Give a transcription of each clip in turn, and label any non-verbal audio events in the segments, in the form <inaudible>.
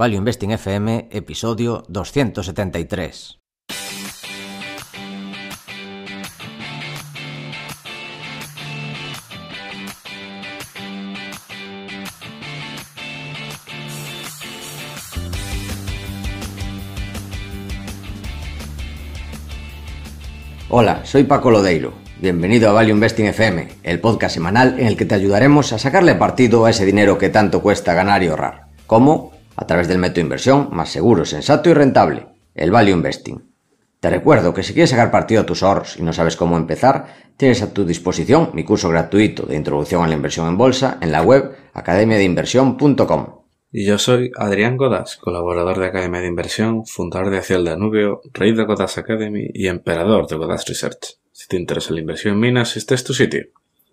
Value Investing FM, episodio 273. Hola, soy Paco Lodeiro. Bienvenido a Value Investing FM, el podcast semanal en el que te ayudaremos a sacarle partido a ese dinero que tanto cuesta ganar y ahorrar. ¿Cómo? a través del método de inversión más seguro, sensato y rentable, el Value Investing. Te recuerdo que si quieres sacar partido a tus ahorros y no sabes cómo empezar, tienes a tu disposición mi curso gratuito de introducción a la inversión en bolsa en la web academiadeinversión.com. Y yo soy Adrián Godas, colaborador de Academia de Inversión, fundador de Hacia el Danubio, rey de Godas Academy y emperador de Godas Research. Si te interesa la inversión en minas, este es tu sitio.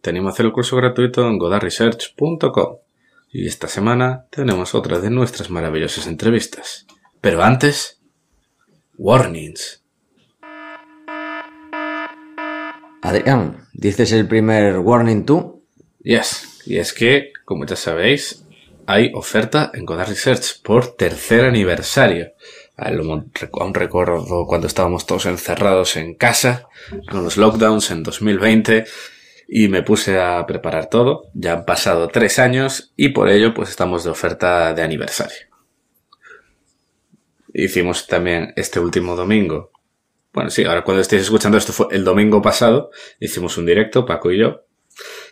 Tenemos a hacer el curso gratuito en godarresearch.com y esta semana tenemos otra de nuestras maravillosas entrevistas. Pero antes, warnings. Adrián, ¿dices el primer warning tú? Yes, y es que, como ya sabéis, hay oferta en Godard Research por tercer aniversario. Ah, aún recuerdo cuando estábamos todos encerrados en casa, con los lockdowns en 2020, y me puse a preparar todo. Ya han pasado tres años y por ello pues estamos de oferta de aniversario. Hicimos también este último domingo. Bueno, sí, ahora cuando estéis escuchando esto fue el domingo pasado, hicimos un directo, Paco y yo,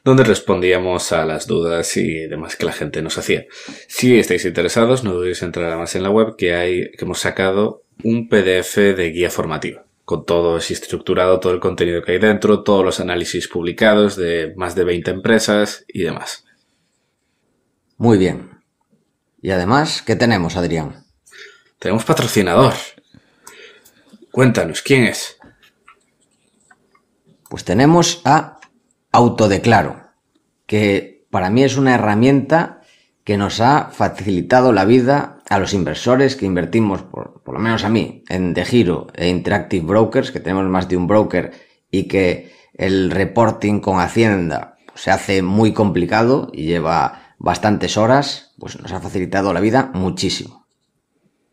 donde respondíamos a las dudas y demás que la gente nos hacía. Si estáis interesados, no dudéis en entrar más en la web que hay, que hemos sacado un PDF de guía formativa con todo es estructurado, todo el contenido que hay dentro, todos los análisis publicados de más de 20 empresas y demás. Muy bien. Y además, ¿qué tenemos, Adrián? Tenemos patrocinador. Cuéntanos, ¿quién es? Pues tenemos a Autodeclaro, que para mí es una herramienta que nos ha facilitado la vida a los inversores que invertimos, por, lo menos a mí, en De Giro e Interactive Brokers, que tenemos más de un broker y que el reporting con Hacienda se hace muy complicado y lleva bastantes horas, pues nos ha facilitado la vida muchísimo.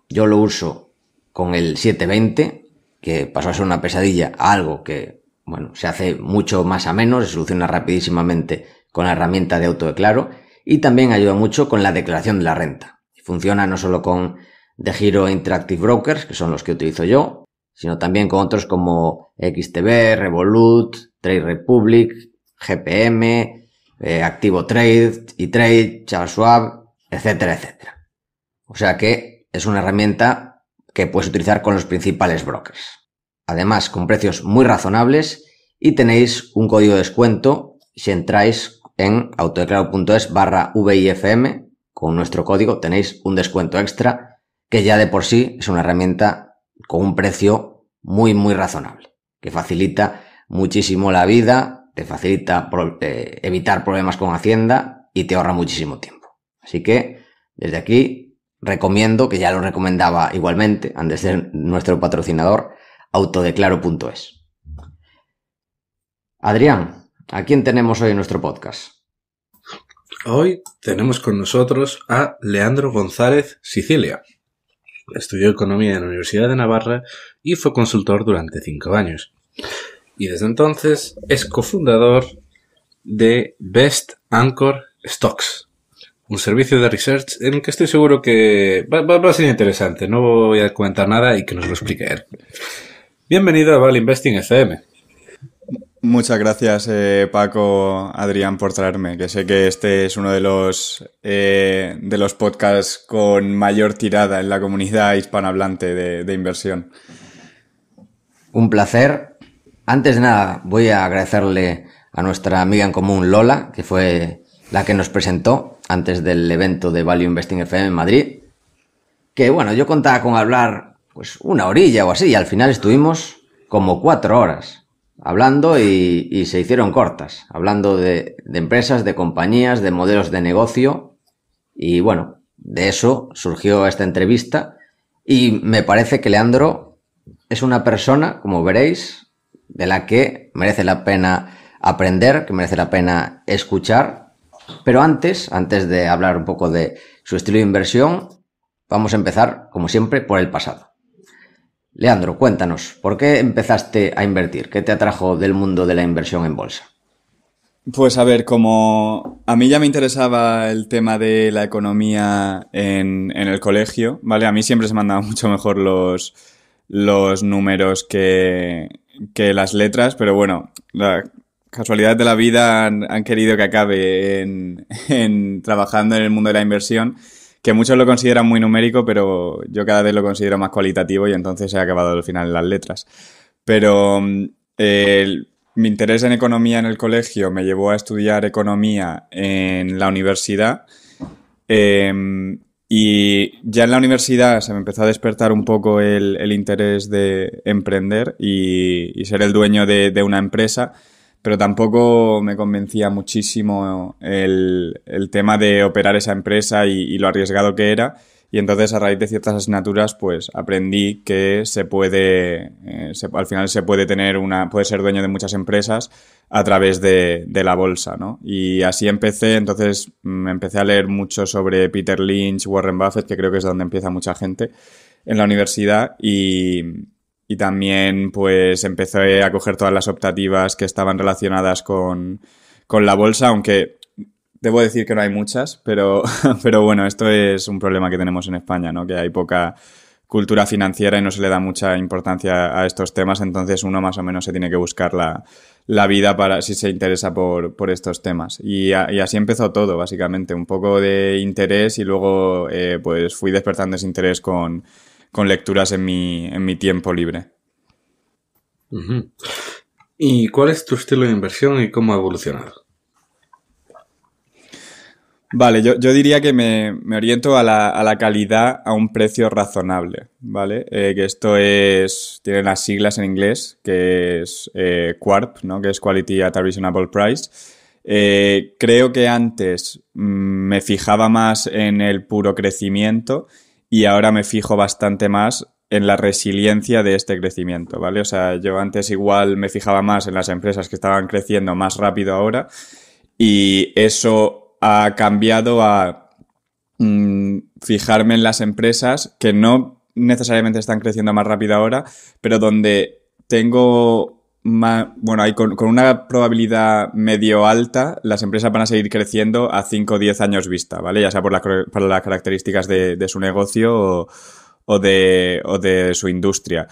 Yo lo uso con el 720, que pasó a ser una pesadilla a algo que, bueno, se hace mucho más a menos, se soluciona rapidísimamente con la herramienta de autodeclaro y también ayuda mucho con la declaración de la renta. Funciona no solo con The Hero Interactive Brokers, que son los que utilizo yo, sino también con otros como XTB, Revolut, Trade Republic, GPM, eh, Activo Trade, E-Trade, etcétera, etcétera. O sea que es una herramienta que puedes utilizar con los principales brokers. Además, con precios muy razonables y tenéis un código de descuento si entráis en autodeclaro.es barra VIFM con nuestro código tenéis un descuento extra que ya de por sí es una herramienta con un precio muy, muy razonable, que facilita muchísimo la vida, te facilita eh, evitar problemas con Hacienda y te ahorra muchísimo tiempo. Así que desde aquí recomiendo, que ya lo recomendaba igualmente antes de ser nuestro patrocinador, autodeclaro.es. Adrián, ¿a quién tenemos hoy nuestro podcast? Hoy tenemos con nosotros a Leandro González Sicilia. Estudió economía en la Universidad de Navarra y fue consultor durante cinco años. Y desde entonces es cofundador de Best Anchor Stocks, un servicio de research en el que estoy seguro que va, a ser interesante. No voy a comentar nada y que nos lo explique él. Bienvenido a Val Investing FM. Muchas gracias, eh, Paco, Adrián, por traerme, que sé que este es uno de los, eh, de los podcasts con mayor tirada en la comunidad hispanohablante de, inversión. Un placer. Antes de nada, voy a agradecerle a nuestra amiga en común, Lola, que fue la que nos presentó antes del evento de Value Investing FM en Madrid. Que bueno, yo contaba con hablar pues una orilla o así, y al final estuvimos como cuatro horas hablando y, se hicieron cortas, hablando de empresas, de compañías, de modelos de negocio. Y bueno, de eso surgió esta entrevista. Y me parece que Leandro es una persona, como veréis, de la que merece la pena aprender, que merece la pena escuchar. Pero antes, antes de hablar un poco de su estilo de inversión, vamos a empezar, como siempre, por el pasado. Leandro, cuéntanos, ¿por qué empezaste a invertir? ¿Qué te atrajo del mundo de la inversión en bolsa? Pues a ver, como a mí ya me interesaba el tema de la economía en, el colegio, ¿vale? A mí siempre se me han dado <laughs> mucho mejor los, números que, las letras, pero bueno, la casualidad de la vida han, querido que acabe en, trabajando en el mundo de la inversión que muchos lo consideran muy numérico, pero yo cada vez lo considero más cualitativo y entonces he acabado al final en las letras. Pero mm, mi interés en economía en el colegio me llevó a estudiar economía en la universidad. Em, y ya en la universidad se me empezó a despertar un poco el, interés de emprender y, ser el dueño de una empresa pero tampoco me convencía muchísimo el, tema de operar esa empresa y, lo arriesgado que era. Y entonces a raíz de ciertas asignaturas, pues aprendí que se puede, eh, al final se puede tener una, puede ser dueño de muchas empresas a través de, de la bolsa, ¿no? Y así empecé, entonces me mm, empecé a leer mucho sobre Peter Lynch, Warren Buffett, que creo que es donde empieza mucha gente en la universidad y, y también pues empecé a coger todas las optativas que estaban relacionadas con, la bolsa, aunque debo decir que no hay muchas, pero, <laughs> pero bueno, esto es un problema que tenemos en España, ¿no? Que hay poca cultura financiera y no se le da mucha importancia a estos temas, entonces uno más o menos se tiene que buscar la, vida para si se interesa por, estos temas. Y, así empezó todo, básicamente, un poco de interés y luego eh, pues fui despertando ese interés con con lecturas en mi, tiempo libre. ¿Y cuál es tu estilo de inversión y cómo ha evolucionado? Vale, yo, diría que me, oriento a la, calidad a un precio razonable, ¿vale? Eh, que esto es, tiene las siglas en inglés, que es eh, QARP, ¿no? Que es Quality at a Reasonable Price. Eh, creo que antes mm, me fijaba más en el puro crecimiento y ahora me fijo bastante más en la resiliencia de este crecimiento, ¿vale? O sea, yo antes igual me fijaba más en las empresas que estaban creciendo más rápido ahora y eso ha cambiado a mm, fijarme en las empresas que no necesariamente están creciendo más rápido ahora, pero donde tengo bueno, hay con, una probabilidad medio alta, las empresas van a seguir creciendo a 5 o 10 años vista, ¿vale? Ya sea por las, características de, su negocio o, de, su industria.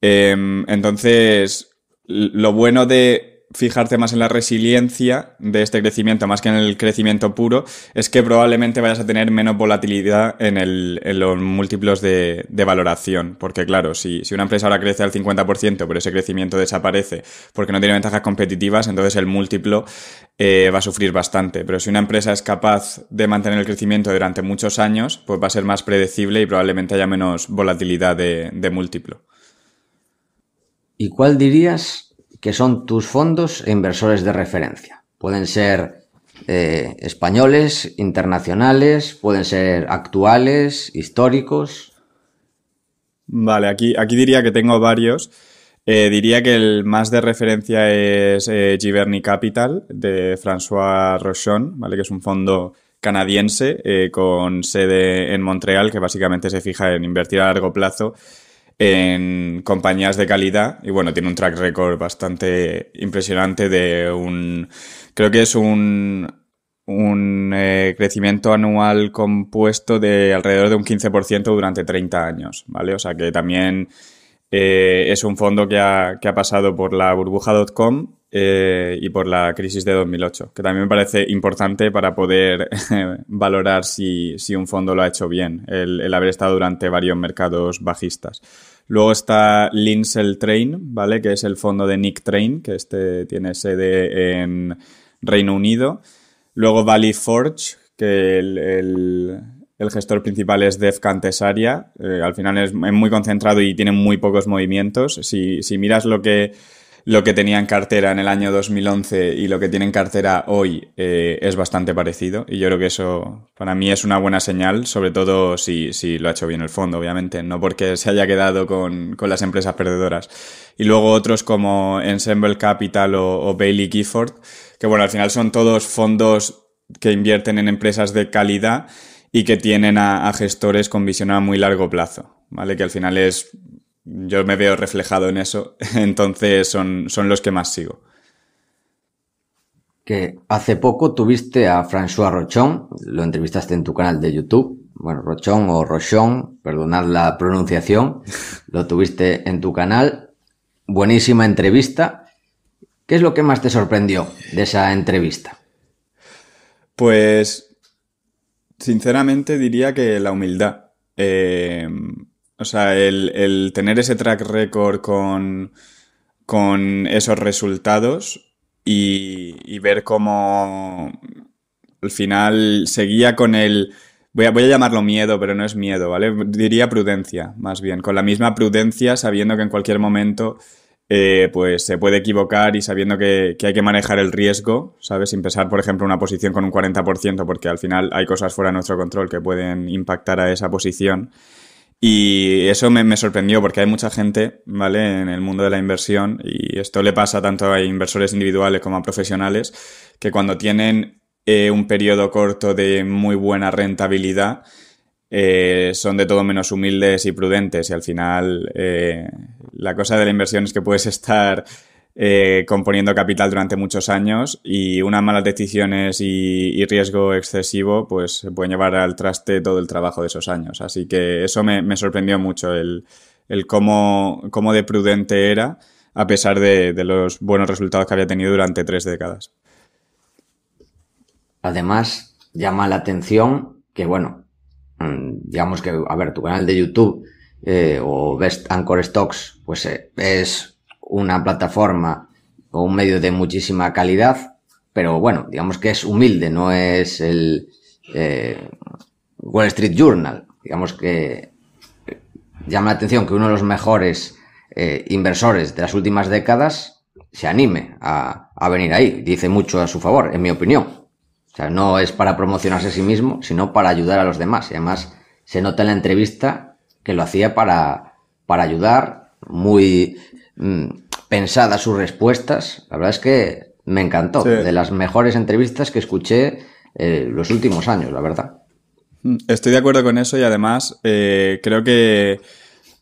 Em, entonces, lo bueno de fijarte más en la resiliencia de este crecimiento, más que en el crecimiento puro, es que probablemente vayas a tener menos volatilidad en, los múltiplos de, valoración. Porque claro, si, una empresa ahora crece al 50%, pero ese crecimiento desaparece porque no tiene ventajas competitivas, entonces el múltiplo eh, va a sufrir bastante. Pero si una empresa es capaz de mantener el crecimiento durante muchos años, pues va a ser más predecible y probablemente haya menos volatilidad de múltiplo. ¿Y cuál dirías que son tus fondos e inversores de referencia. Pueden ser eh, españoles, internacionales, pueden ser actuales, históricos. Vale, aquí, aquí diría que tengo varios. Eh, diría que el más de referencia es eh, Giverny Capital de François Rochon, ¿vale? que es un fondo canadiense eh, con sede en Montreal que básicamente se fija en invertir a largo plazo en compañías de calidad y bueno, tiene un track record bastante impresionante de un, creo que es un, un eh, crecimiento anual compuesto de alrededor de un 15% durante 30 años, ¿vale? O sea que también eh, es un fondo que ha, que ha pasado por la burbuja.com eh, y por la crisis de 2008, que también me parece importante para poder <laughs> valorar si, un fondo lo ha hecho bien, el, haber estado durante varios mercados bajistas. Luego está Linsel Train, ¿vale? Que es el fondo de Nick Train, que este tiene sede en Reino Unido. Luego Valley Forge, que el, gestor principal es Def Cantesaria. Eh, al final es, muy concentrado y tiene muy pocos movimientos. si miras lo que lo que tenía en cartera en el año 2011 y lo que tienen cartera hoy eh, es bastante parecido. Y yo creo que eso para mí es una buena señal, sobre todo si, lo ha hecho bien el fondo, obviamente, no porque se haya quedado con, las empresas perdedoras. Y luego otros como Ensemble Capital o, Bailey Gifford, que bueno, al final son todos fondos que invierten en empresas de calidad y que tienen a, a gestores con visión a muy largo plazo, ¿vale? Que al final es yo me veo reflejado en eso, <laughs> entonces son, son los que más sigo. Que hace poco tuviste a François Rochon, lo entrevistaste en tu canal de YouTube. Bueno, Rochon o Rochon, perdonad la pronunciación, <laughs> lo tuviste en tu canal. Buenísima entrevista. ¿Qué es lo que más te sorprendió de esa entrevista? Pues, sinceramente diría que la humildad. Eh, o sea, el, tener ese track record con, esos resultados y, y, ver cómo al final seguía con el... Voy a, voy a llamarlo miedo, pero no es miedo, ¿vale? Diría prudencia, más bien. Con la misma prudencia, sabiendo que en cualquier momento eh, pues se puede equivocar y sabiendo que, que, hay que manejar el riesgo, ¿sabes? Sin pesar, por ejemplo, una posición con un 40%, porque al final hay cosas fuera de nuestro control que pueden impactar a esa posición. Y eso me, sorprendió porque hay mucha gente, ¿vale? En el mundo de la inversión, y esto le pasa tanto a inversores individuales como a profesionales, que cuando tienen eh, un periodo corto de muy buena rentabilidad, eh, son de todo menos humildes y prudentes. Y al final, eh, la cosa de la inversión es que puedes <laughs> estar eh, componiendo capital durante muchos años y unas malas decisiones y, y, riesgo excesivo pues pueden llevar al traste todo el trabajo de esos años. Así que eso me, sorprendió mucho, el, cómo, de prudente era a pesar de, los buenos resultados que había tenido durante tres décadas. Además, llama la atención que, bueno, mm, digamos que, a ver, tu canal de YouTube eh, o Best Anchor Stocks, pues eh, es una plataforma o un medio de muchísima calidad, pero bueno, digamos que es humilde, no es el eh, Wall Street Journal. Digamos que eh, llama la atención que uno de los mejores eh, inversores de las últimas décadas se anime a, venir ahí. Dice mucho a su favor, en mi opinión. O sea, no es para promocionarse a sí mismo, sino para ayudar a los demás. Y además se nota en la entrevista que lo hacía para, para ayudar, muy Mm, pensadas sus respuestas. La verdad es que me encantó. De las mejores entrevistas que escuché eh, los últimos años, la verdad. Mm, estoy de acuerdo con eso y además eh, creo que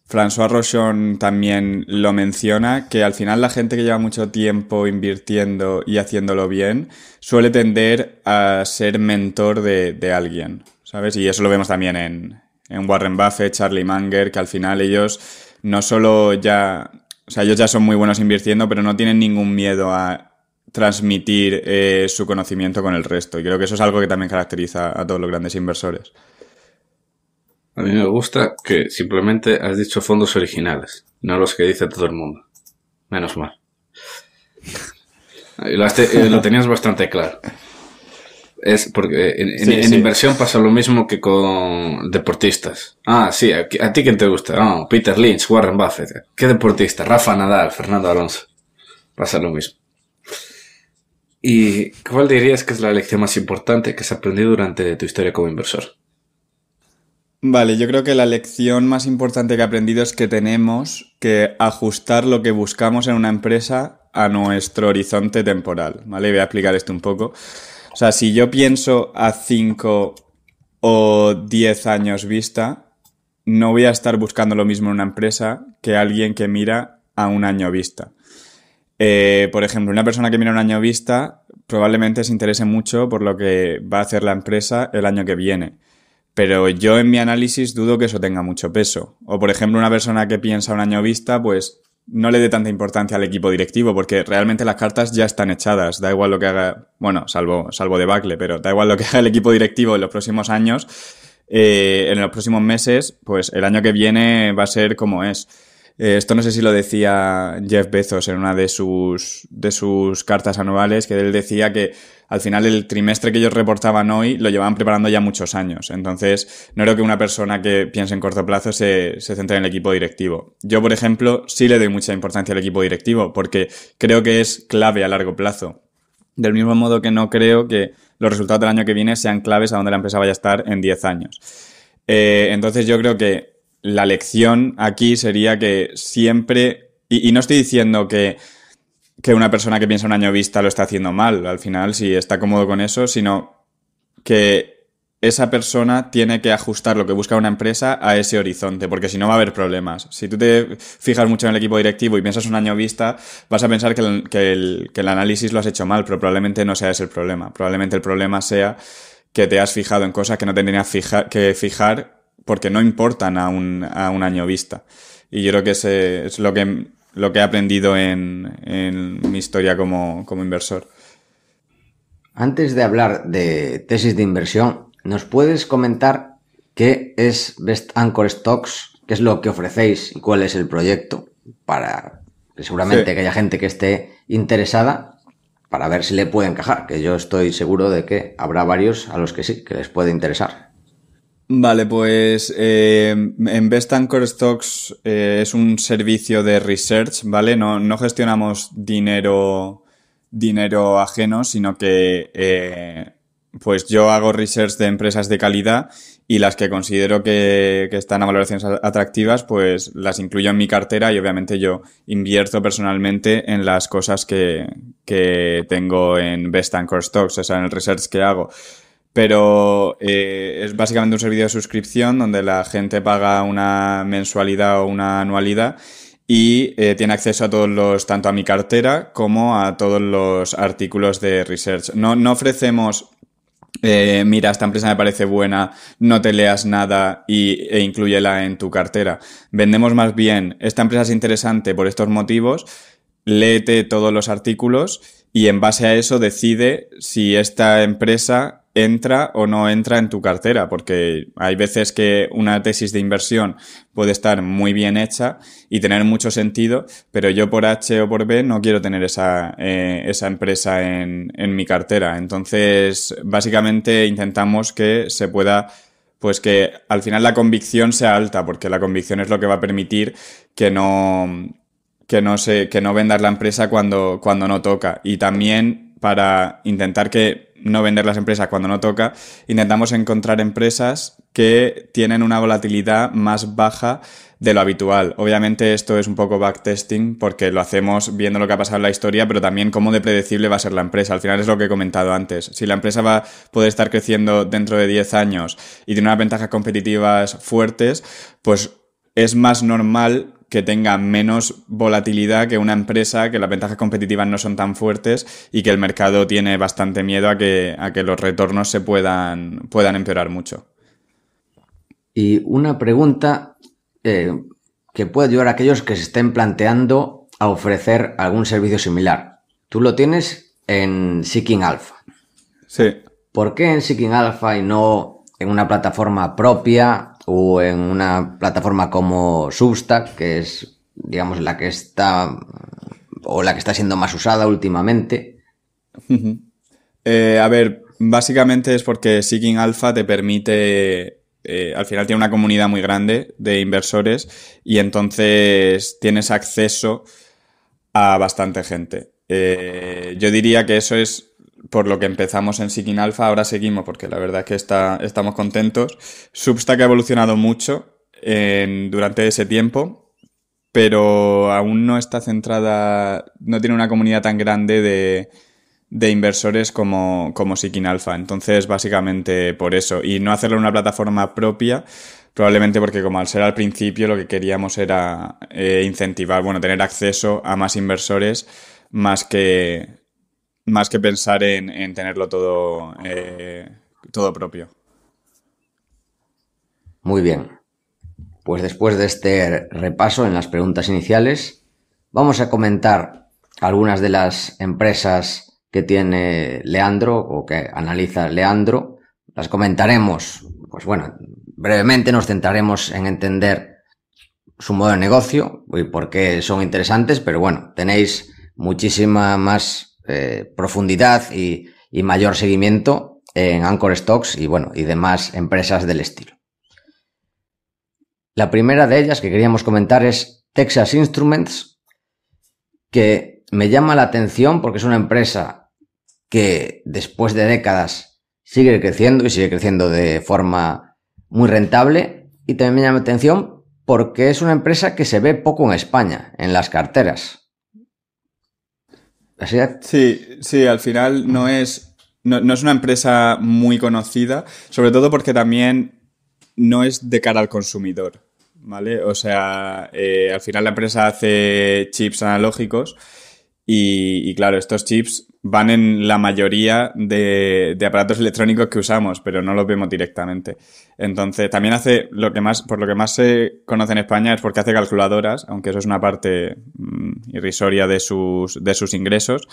François Rochon también lo menciona, que al final la gente que lleva mucho tiempo invirtiendo y haciéndolo bien suele tender a ser mentor de, alguien, ¿sabes? Y eso lo vemos también en, en Warren Buffett, Charlie Munger, que al final ellos no solo ya o sea, ellos ya son muy buenos invirtiendo, pero no tienen ningún miedo a transmitir eh, su conocimiento con el resto. Y creo que eso es algo que también caracteriza a todos los grandes inversores. A mí me gusta que simplemente has dicho fondos originales, no los que dice todo el mundo. Menos mal. <laughs> Eh, lo, tenías bastante claro. Es porque en, inversión pasa lo mismo que con deportistas. Ah, sí, a, ti quién te gusta. Ah, Peter Lynch, Warren Buffett. ¿Qué deportista? Rafa Nadal, Fernando Alonso. Pasa lo mismo. ¿Y cuál dirías que es la lección más importante que has aprendido durante tu historia como inversor? Vale, yo creo que la lección más importante que he aprendido es que tenemos que ajustar lo que buscamos en una empresa a nuestro horizonte temporal, ¿vale? Voy a explicar esto un poco. O sea, si yo pienso a 5 o 10 años vista, no voy a estar buscando lo mismo en una empresa que alguien que mira a un año vista. Eh, por ejemplo, una persona que mira un año vista probablemente se interese mucho por lo que va a hacer la empresa el año que viene. Pero yo en mi análisis dudo que eso tenga mucho peso. O por ejemplo, una persona que piensa un año vista, pues no le dé tanta importancia al equipo directivo, porque realmente las cartas ya están echadas. Da igual lo que haga, bueno, salvo, salvo debacle, pero da igual lo que haga el equipo directivo en los próximos años. Eh, en los próximos meses, pues el año que viene va a ser como es. Eh, esto no sé si lo decía Jeff Bezos en una de sus, de sus cartas anuales, que él decía que al final el trimestre que ellos reportaban hoy lo llevaban preparando ya muchos años. Entonces, no creo que una persona que piense en corto plazo se, centre en el equipo directivo. Yo, por ejemplo, sí le doy mucha importancia al equipo directivo porque creo que es clave a largo plazo. Del mismo modo que no creo que los resultados del año que viene sean claves a donde la empresa vaya a estar en 10 años. Eh, entonces yo creo que la lección aquí sería que siempre, y, no estoy diciendo que, una persona que piensa un año vista lo está haciendo mal, al final, si está cómodo con eso, sino que esa persona tiene que ajustar lo que busca una empresa a ese horizonte, porque si no va a haber problemas. Si tú te fijas mucho en el equipo directivo y piensas un año vista, vas a pensar que el, análisis lo has hecho mal, pero probablemente no sea ese el problema. Probablemente el problema sea que te has fijado en cosas que no tendrías que fijar porque no importan a un, a un año vista. Y yo creo que ese es lo que, lo que he aprendido en, mi historia como, inversor. Antes de hablar de tesis de inversión, ¿nos puedes comentar qué es Best Anchor Stocks? ¿Qué es lo que ofrecéis y cuál es el proyecto? Para que seguramente que haya gente que esté interesada para ver si le puede encajar, que yo estoy seguro de que habrá varios a los que sí, que les puede interesar. Vale, pues eh, en Best Anchor Stocks eh, es un servicio de research, ¿vale? No, no gestionamos dinero, dinero ajeno, sino que eh, pues yo hago research de empresas de calidad y las que considero que, están a valoraciones atractivas, pues las incluyo en mi cartera y obviamente yo invierto personalmente en las cosas que, que tengo en Best Anchor Stocks, o sea, en el research que hago pero eh, es básicamente un servicio de suscripción donde la gente paga una mensualidad o una anualidad y eh, tiene acceso a todos los, tanto a mi cartera como a todos los artículos de research. No, no ofrecemos eh, mira, esta empresa me parece buena, no te leas nada y, e incluyela en tu cartera. Vendemos más bien, esta empresa es interesante por estos motivos, léete todos los artículos y en base a eso decide si esta empresa entra o no entra en tu cartera, porque hay veces que una tesis de inversión puede estar muy bien hecha y tener mucho sentido, pero yo por H o por B no quiero tener esa, eh, esa empresa en, mi cartera. Entonces, básicamente intentamos que se pueda pues que al final la convicción sea alta, porque la convicción es lo que va a permitir que no, que no, se, que no vendas la empresa cuando, cuando no toca. Y también para intentar que no vender las empresas cuando no toca, intentamos encontrar empresas que tienen una volatilidad más baja de lo habitual. Obviamente esto es un poco backtesting porque lo hacemos viendo lo que ha pasado en la historia, pero también cómo de predecible va a ser la empresa. Al final es lo que he comentado antes. Si la empresa va a poder estar creciendo dentro de 10 años y tiene unas ventajas competitivas fuertes, pues es más normal que tenga menos volatilidad que una empresa, que las ventajas competitivas no son tan fuertes y que el mercado tiene bastante miedo a que, que los retornos se puedan, puedan empeorar mucho. Y una pregunta eh, que puede ayudar a aquellos que se estén planteando a ofrecer algún servicio similar. Tú lo tienes en Seeking Alpha. Sí. ¿Por qué en Seeking Alpha y no en una plataforma propia o en una plataforma como Substack, que es, digamos, la que está o la que está siendo más usada últimamente? Eh, a ver, básicamente es porque Seeking Alpha te permite eh, al final tiene una comunidad muy grande de inversores y entonces tienes acceso a bastante gente. Eh, yo diría que eso es por lo que empezamos en Seeking Alpha, ahora seguimos porque la verdad es que está, estamos contentos. Substack ha evolucionado mucho durante ese tiempo, pero aún no está centrada, no tiene una comunidad tan grande de, inversores como, como Seeking Alpha. Entonces, básicamente por eso. Y no hacerlo en una plataforma propia, probablemente porque como al ser al principio lo que queríamos era eh, incentivar, bueno, tener acceso a más inversores más que más que pensar en, tenerlo todo, eh, todo propio. Muy bien. Pues después de este repaso en las preguntas iniciales, vamos a comentar algunas de las empresas que tiene Leandro o que analiza Leandro. Las comentaremos, pues bueno, brevemente nos centraremos en entender su modo de negocio y por qué son interesantes, pero bueno, tenéis muchísima más eh, profundidad y, mayor seguimiento en Anchor Stocks y bueno, y demás empresas del estilo. La primera de ellas que queríamos comentar es Texas Instruments, que me llama la atención porque es una empresa que después de décadas sigue creciendo y sigue creciendo de forma muy rentable y también me llama la atención porque es una empresa que se ve poco en España, en las carteras sí, sí, al final no es, no, es una empresa muy conocida, sobre todo porque también no es de cara al consumidor. ¿vale? O sea, eh, al final la empresa hace chips analógicos y, claro, estos chips van en la mayoría de, aparatos electrónicos que usamos, pero no los vemos directamente. Entonces, también hace lo que más, por lo que más se conoce en España es porque hace calculadoras, aunque eso es una parte mm, irrisoria de sus, de sus ingresos,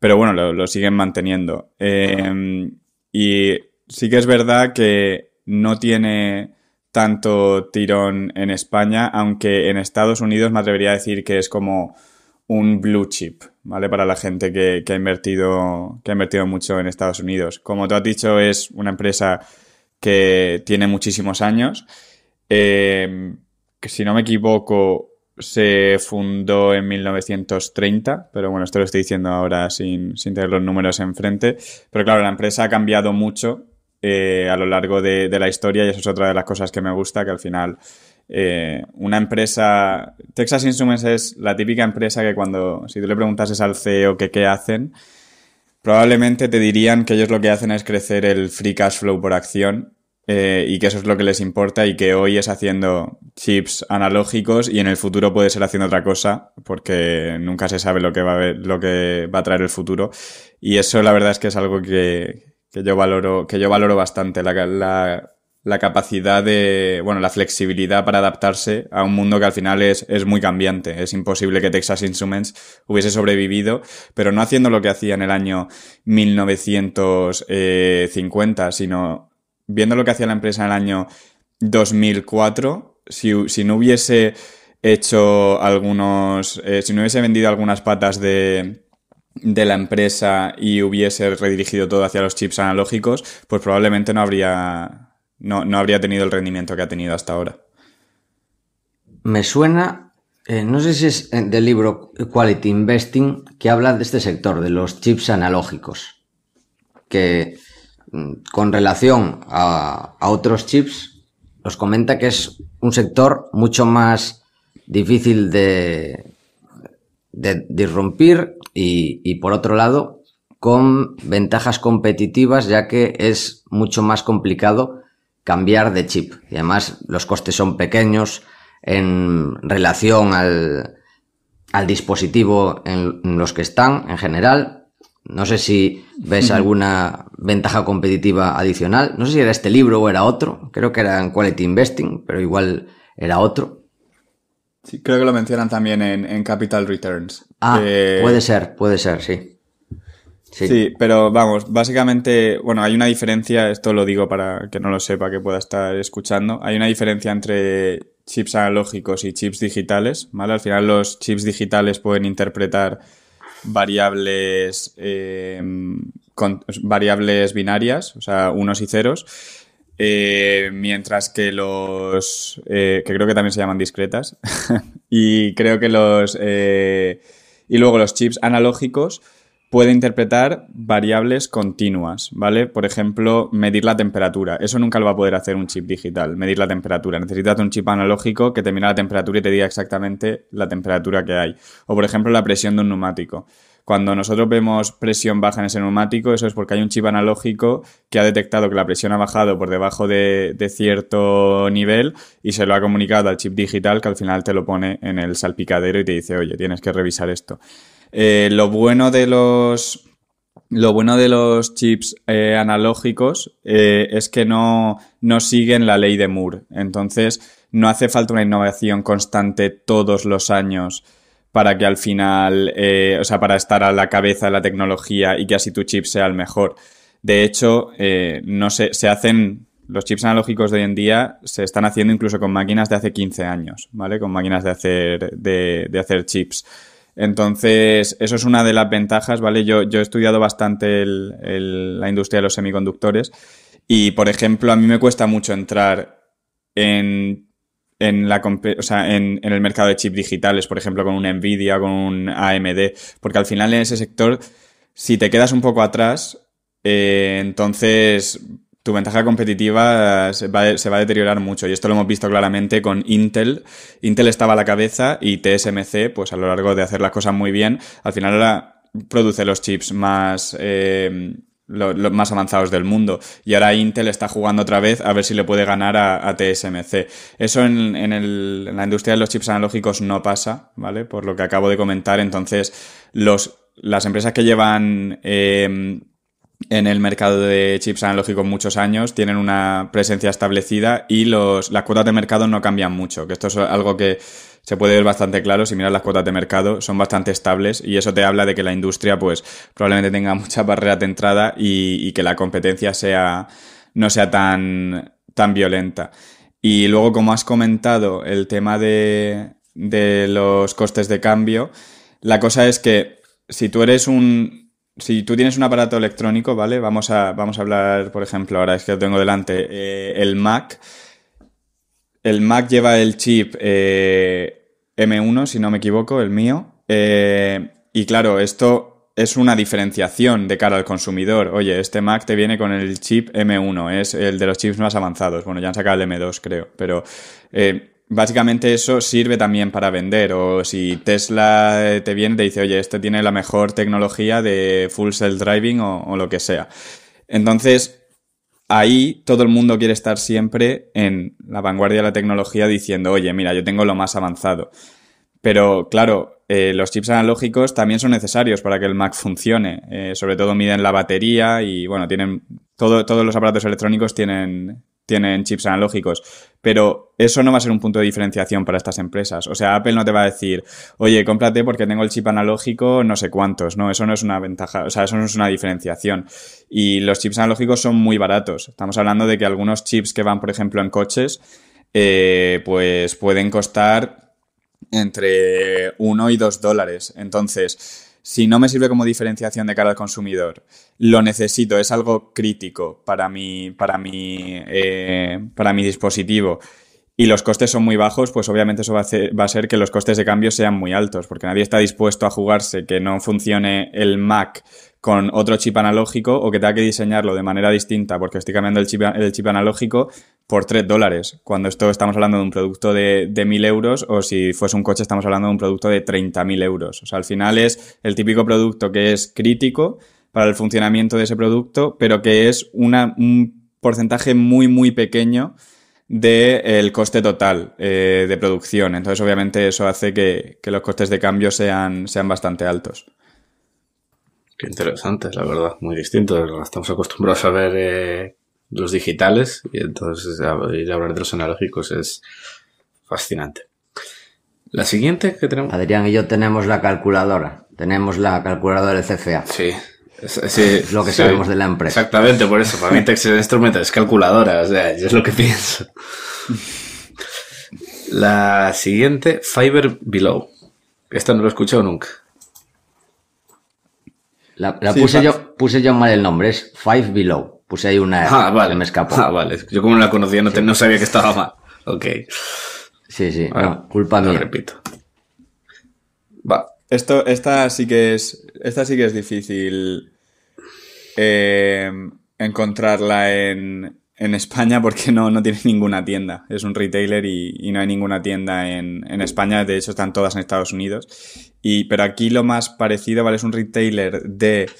pero bueno, lo, siguen manteniendo. Em, y sí que es verdad que no tiene tanto tirón en España, aunque en Estados Unidos me atrevería a decir que es como un blue chip. ¿vale? Para la gente que, ha invertido, que ha invertido mucho en Estados Unidos. Como tú has dicho, es una empresa que tiene muchísimos años. Em, que si no me equivoco, se fundó en 1930, pero bueno, esto lo estoy diciendo ahora sin, tener los números enfrente. Pero claro, la empresa ha cambiado mucho eh, a lo largo de, de, la historia y eso es otra de las cosas que me gusta, que al final eh, una empresa, Texas Instruments es la típica empresa que cuando, si tú le preguntases al CEO que qué hacen, probablemente te dirían que ellos lo que hacen es crecer el free cash flow por acción eh, y que eso es lo que les importa y que hoy es haciendo chips analógicos y en el futuro puede ser haciendo otra cosa porque nunca se sabe lo que va a, ver, lo que va a traer el futuro y eso la verdad es que es algo que, yo valoro que yo valoro bastante la, la la capacidad de, bueno, la flexibilidad para adaptarse a un mundo que al final es, es, muy cambiante. Es imposible que Texas Instruments hubiese sobrevivido, pero no haciendo lo que hacía en el año 1950, sino viendo lo que hacía la empresa en el año 2004, si, no hubiese hecho algunos, eh, si no hubiese vendido algunas patas de, de la empresa y hubiese redirigido todo hacia los chips analógicos, pues probablemente no habría no, habría tenido el rendimiento que ha tenido hasta ahora. Me suena, eh, no sé si es eh, del libro Quality Investing, que habla de este sector, de los chips analógicos, que mm, con relación a, otros chips, nos comenta que es un sector mucho más difícil de, de disrumpir y por otro lado, con ventajas competitivas, ya que es mucho más complicado cambiar de chip. Y además los costes son pequeños en relación al, dispositivo en, los que están en general. No sé si ves alguna ventaja competitiva adicional. No sé si era este libro o era otro. Creo que era en Quality Investing, pero igual era otro. Sí, creo que lo mencionan también en, Capital Returns. Ah, puede ser, puede ser, sí. Sí. pero vamos, básicamente, bueno, hay una diferencia, esto lo digo para que no lo sepa, que pueda estar escuchando, hay una diferencia entre chips analógicos y chips digitales, ¿vale? Al final los chips digitales pueden interpretar variables, eh, con, variables binarias, o sea, unos y ceros, eh, mientras que los, eh, que creo que también se llaman discretas, <laughs> y creo que los, y luego los chips analógicos, puede interpretar variables continuas, ¿vale? Por ejemplo, medir la temperatura. Eso nunca lo va a poder hacer un chip digital, medir la temperatura. Necesitas un chip analógico que te la temperatura y te diga exactamente la temperatura que hay. O, por ejemplo, la presión de un neumático. Cuando nosotros vemos presión baja en ese neumático, eso es porque hay un chip analógico que ha detectado que la presión ha bajado por debajo de, de cierto nivel y se lo ha comunicado al chip digital que al final te lo pone en el salpicadero y te dice, oye, tienes que revisar esto. Eh, lo bueno de los. Lo bueno de los chips eh, analógicos eh, es que no, siguen la ley de Moore. Entonces, no hace falta una innovación constante todos los años para que al final, o sea, para estar a la cabeza de la tecnología y que así tu chip sea el mejor. De hecho, no se, hacen los chips analógicos de hoy en día se están haciendo incluso con máquinas de hace 15 años, ¿vale? Con máquinas de hacer, de, de hacer chips. Entonces, eso es una de las ventajas, ¿vale? Yo, he estudiado bastante la industria de los semiconductores y, por ejemplo, a mí me cuesta mucho entrar en, la, en, el mercado de chips digitales, por ejemplo, con un Nvidia, con un AMD, porque al final en ese sector, si te quedas un poco atrás, eh, entonces su ventaja competitiva se va, a deteriorar mucho. Y esto lo hemos visto claramente con Intel. Intel estaba a la cabeza y TSMC, pues a lo largo de hacer las cosas muy bien, al final ahora produce los chips más... Eh, los más avanzados del mundo. Y ahora Intel está jugando otra vez a ver si le puede ganar a, TSMC. Eso en, la industria de los chips analógicos no pasa, ¿vale? Por lo que acabo de comentar. Entonces, los, las empresas que llevan eh, en el mercado de chips analógicos muchos años, tienen una presencia establecida y las cuotas de mercado no cambian mucho, que esto es algo que se puede ver bastante claro si miras las cuotas de mercado, son bastante estables y eso te habla de que la industria pues probablemente tenga <laughs> muchas barreras de entrada y, que la competencia sea no sea tan, tan violenta. Y luego, como has comentado, el tema de, de los costes de cambio, la cosa es que si tú eres un, si tú tienes un aparato electrónico, ¿vale? Vamos a, vamos a hablar, por ejemplo, ahora es que lo tengo delante, eh, el Mac. El Mac lleva el chip eh, M1, si no me equivoco, el mío. Eh, y claro, esto es una diferenciación de cara al consumidor. Oye, este Mac te viene con el chip M1, es el de los chips más avanzados. Bueno, ya han sacado el M2, creo, pero básicamente eso sirve también para vender. O si Tesla eh, te viene y te dice, oye, este tiene la mejor tecnología de full cell driving o, lo que sea. Entonces, ahí todo el mundo quiere estar siempre en la vanguardia de la tecnología diciendo, oye, mira, yo tengo lo más avanzado. Pero claro, eh, los chips analógicos también son necesarios para que el Mac funcione. Eh, sobre todo miden la batería y bueno, tienen todos los aparatos electrónicos tienen tienen chips analógicos. Pero eso no va a ser un punto de diferenciación para estas empresas. O sea, Apple no te va a decir, oye, cómprate porque tengo el chip analógico no sé cuántos. No, eso no es una ventaja, o sea, eso no es una diferenciación. Y los chips analógicos son muy baratos. Estamos hablando de que algunos chips que van, por ejemplo, en coches, eh, pues pueden costar entre 1 y 2 dólares. Entonces, si no me sirve como diferenciación de cara al consumidor, lo necesito, es algo crítico para mi, para mi, eh, para mi dispositivo y los costes son muy bajos, pues obviamente eso va a, ser, que los costes de cambio sean muy altos, porque nadie está dispuesto a jugarse que no funcione el Mac con otro chip analógico o que tenga que diseñarlo de manera distinta porque estoy cambiando el chip, analógico por 3 dólares, cuando esto estamos hablando de un producto de, de 1.000 euros o si fuese un coche estamos hablando de un producto de 30.000 euros. O sea, al final es el típico producto que es crítico para el funcionamiento de ese producto, pero que es un porcentaje muy, muy pequeño del coste total eh, de producción. Entonces, obviamente, eso hace que, los costes de cambio sean, sean bastante altos. Qué interesante, la verdad, muy distinto. Estamos acostumbrados a ver eh, los digitales y entonces ir a hablar de los analógicos es fascinante. La siguiente que tenemos. Adrián y yo tenemos la calculadora. Tenemos la calculadora de CFA. Sí, es lo que sabemos de la empresa. Exactamente, por eso. Para mí Texas Instruments es calculadora, o sea, es lo que pienso. La siguiente, Fiber Below. Esta no lo he escuchado nunca. La, puse, yo, puse yo mal el nombre, es Five Below. Puse ahí una... Ah, que me escapó. Ah, yo como no la conocía no, no sabía que estaba mal. Ok. Sí, sí. no, culpa no repito. Va, esto, esta sí que es. Esta sí es difícil eh, encontrarla en, España porque no, no tiene ninguna tienda. Es un retailer y, no hay ninguna tienda en, España. De hecho, están todas en Estados Unidos. Y, pero aquí lo más parecido, ¿vale? Es un retailer de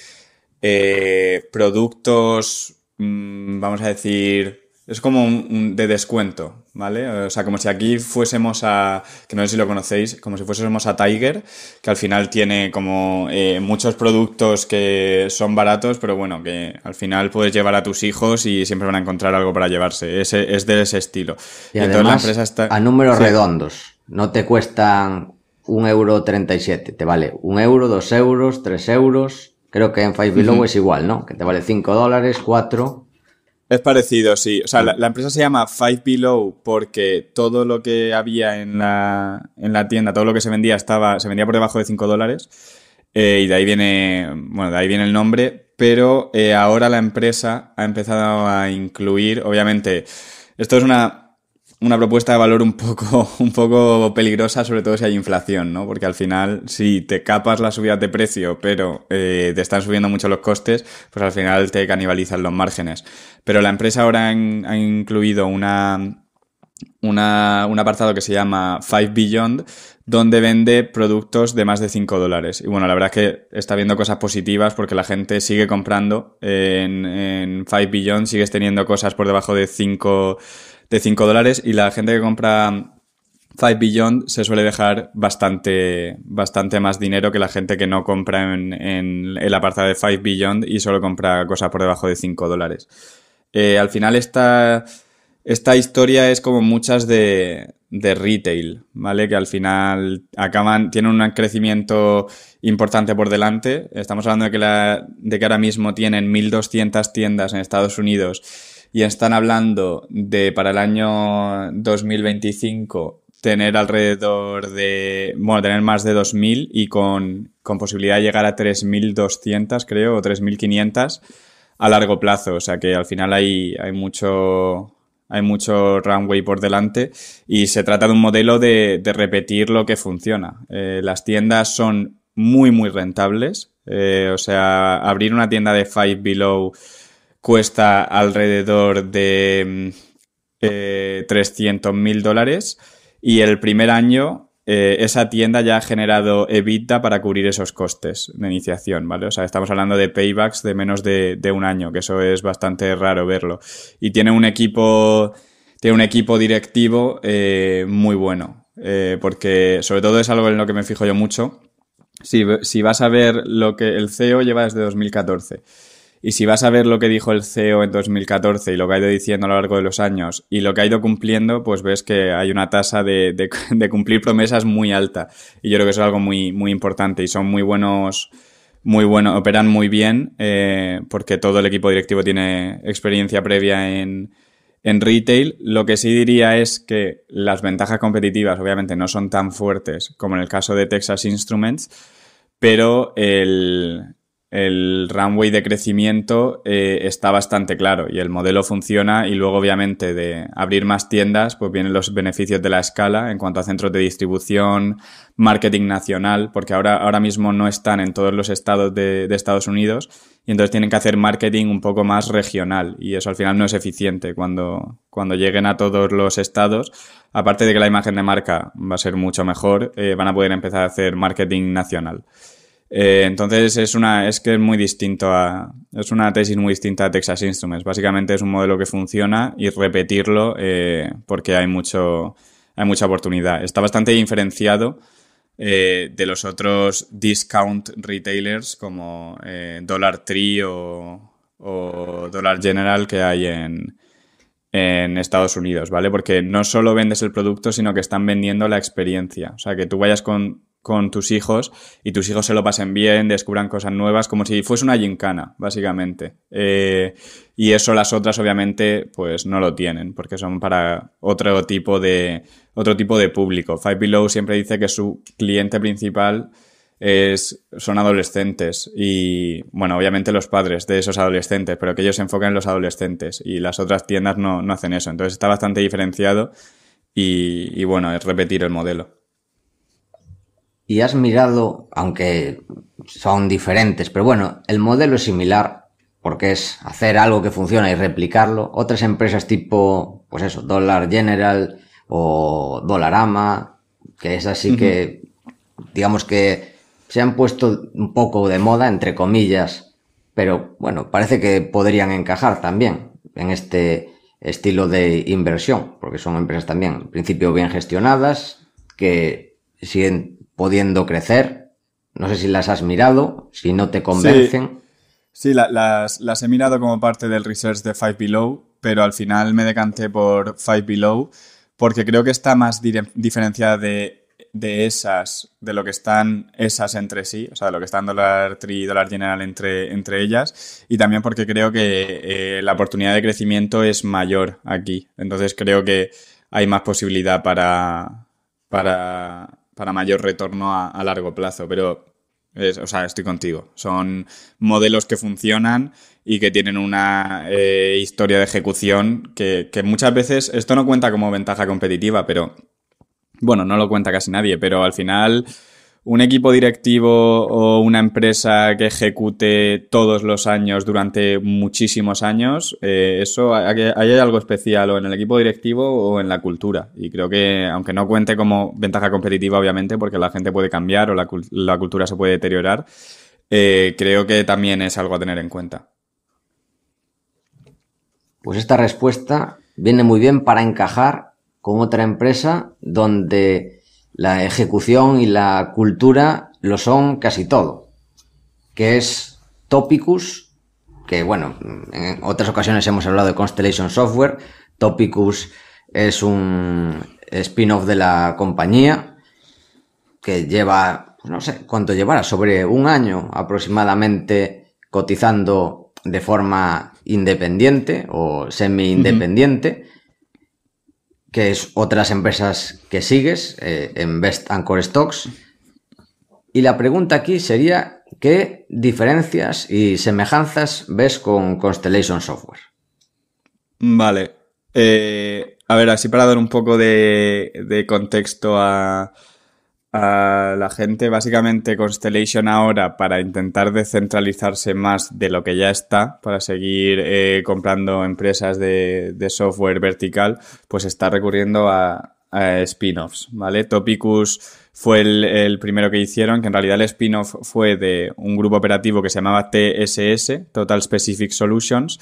eh, productos. Mm, vamos a decir es como un, de descuento, ¿vale? O sea, como si aquí fuésemos a, que no sé si lo conocéis, como si fuésemos a Tiger, que al final tiene como eh, muchos productos que son baratos, pero bueno, que al final puedes llevar a tus hijos y siempre van a encontrar algo para llevarse. Es, es de ese estilo. Y, además, a números redondos, no te cuestan un euro siete, te vale un euro, dos euros, tres euros. Creo que en Five Below es igual, ¿no? Que te vale cinco dólares, 4. Es parecido, sí. O sea, mm. la, empresa se llama Five Below porque todo lo que había en la, en la tienda, todo lo que se vendía, estaba, se vendía por debajo de 5 dólares. Eh, y de ahí viene. Bueno, de ahí viene el nombre. Pero eh, ahora la empresa ha empezado a incluir. Obviamente. Esto es una una propuesta de valor un poco, <laughs> un poco peligrosa, sobre todo si hay inflación, ¿no? Porque al final, si te capas la subida de precio, pero eh, te están subiendo mucho los costes, pues al final te canibalizan los márgenes. Pero la empresa ahora ha incluido una, una, un apartado que se llama Five Beyond, donde vende productos de más de 5 dólares. Y bueno, la verdad es que está viendo cosas positivas porque la gente sigue comprando. En, en 5 Billion sigues teniendo cosas por debajo de 5, de dólares y la gente que compra 5 Billion se suele dejar bastante, bastante más dinero que la gente que no compra en, el apartado de 5 Billion y solo compra cosas por debajo de 5 dólares. Eh, al final está esta historia es como muchas de, retail, ¿vale? Que al final acaban, tienen un crecimiento importante por delante. Estamos hablando de que, de que ahora mismo tienen 1.200 tiendas en Estados Unidos y están hablando de para el año 2025 tener alrededor de, bueno, tener más de 2.000 y con, posibilidad de llegar a 3.200, creo, o 3.500 a largo plazo. O sea que al final hay mucho, hay mucho runway por delante y se trata de un modelo de, repetir lo que funciona. Eh, las tiendas son muy, muy rentables. Eh, o sea, abrir una tienda de Five Below cuesta alrededor de mm, eh, 300 mil dólares y el primer año eh, esa tienda ya ha generado evita para cubrir esos costes de iniciación, ¿vale? O sea, estamos hablando de paybacks de menos de, un año, que eso es bastante raro verlo. Y tiene un equipo, tiene un equipo directivo eh, muy bueno, eh, porque sobre todo es algo en lo que me fijo yo mucho. Si, si vas a ver lo que el CEO lleva desde 2014. Y si vas a ver lo que dijo el CEO en 2014 y lo que ha ido diciendo a lo largo de los años y lo que ha ido cumpliendo, pues ves que hay una tasa de, <laughs> cumplir promesas muy alta. Y yo creo que eso es algo muy, muy importante y son muy buenos, muy buenos, operan muy bien eh, porque todo el equipo directivo tiene experiencia previa en retail. Lo que sí diría es que las ventajas competitivas obviamente no son tan fuertes como en el caso de Texas Instruments, pero el, el runway de crecimiento eh, está bastante claro y el modelo funciona y luego obviamente de abrir más tiendas pues vienen los beneficios de la escala en cuanto a centros de distribución, marketing nacional, porque ahora, ahora mismo no están en todos los estados de, Estados Unidos y entonces tienen que hacer marketing un poco más regional y eso al final no es eficiente cuando, cuando lleguen a todos los estados. Aparte de que la imagen de marca va a ser mucho mejor, eh, van a poder empezar a hacer marketing nacional. Eh, entonces es una, es que es muy distinto a, es una tesis muy distinta a Texas Instruments. Básicamente es un modelo que funciona y repetirlo eh, porque hay mucho, hay mucha oportunidad. Está bastante diferenciado eh, de los otros discount retailers como Dollar Tree o, o, Dollar General que hay en, en Estados Unidos, ¿vale? Porque no solo vendes el producto, sino que están vendiendo la experiencia. O sea, que tú vayas con con tus hijos y tus hijos se lo pasen bien, descubran cosas nuevas, como si fuese una gincana, básicamente. Eh, y eso las otras, obviamente, pues no lo tienen, porque son para otro tipo de, otro tipo de público. Five Below siempre dice que su cliente principal es, son adolescentes y, bueno, obviamente los padres de esos adolescentes, pero que ellos se enfocan en los adolescentes y las otras tiendas no, hacen eso. Entonces está bastante diferenciado y bueno, es repetir el modelo y has mirado, aunque son diferentes, pero bueno, el modelo es similar porque es hacer algo que funciona y replicarlo. Otras empresas tipo, pues eso, Dollar General o Dollarama, que es así que, digamos que se han puesto un poco de moda, entre comillas, pero bueno, parece que podrían encajar también en este estilo de inversión, porque son empresas también, en principio, bien gestionadas, que siguen podiendo crecer. No sé si las has mirado, si no te convencen. Sí, las, he mirado como parte del research de Five Below, pero al final me decanté por Five Below porque creo que está más diferenciada de, esas, de lo que están esas entre sí, o sea, de lo que están dólar tri y Dollar General entre, entre ellas, y también porque creo que eh, la oportunidad de crecimiento es mayor aquí. Entonces creo que hay más posibilidad para, para para mayor retorno a, largo plazo. Pero, o sea, estoy contigo. Son modelos que funcionan y que tienen una eh, historia de ejecución que, que muchas veces esto no cuenta como ventaja competitiva, pero bueno, no lo cuenta casi nadie, pero al final un equipo directivo o una empresa que ejecute todos los años durante muchísimos años, eh, eso hay, algo especial o en el equipo directivo o en la cultura. Y creo que, aunque no cuente como ventaja competitiva, obviamente, porque la gente puede cambiar o la, cultura se puede deteriorar, eh, creo que también es algo a tener en cuenta. Pues esta respuesta viene muy bien para encajar con otra empresa donde la ejecución y la cultura lo son casi todo, que es Topicus, que bueno, en otras ocasiones hemos hablado de Constellation Software, Topicus es un spin-off de la compañía que lleva, pues no sé cuánto llevará, sobre un año aproximadamente cotizando de forma independiente o semi-independiente que es otras empresas que sigues eh, en Best Anchor Stocks. Y la pregunta aquí sería, ¿qué diferencias y semejanzas ves con Constellation Software? Vale. Eh, a ver, así para dar un poco de contexto a, a la gente básicamente Constellation ahora para intentar descentralizarse más de lo que ya está, para seguir eh, comprando empresas de, software vertical, pues está recurriendo a, spin-offs, ¿vale? Topicus fue el, primero que hicieron, que en realidad el spin-off fue de un grupo operativo que se llamaba TSS, Total Specific Solutions,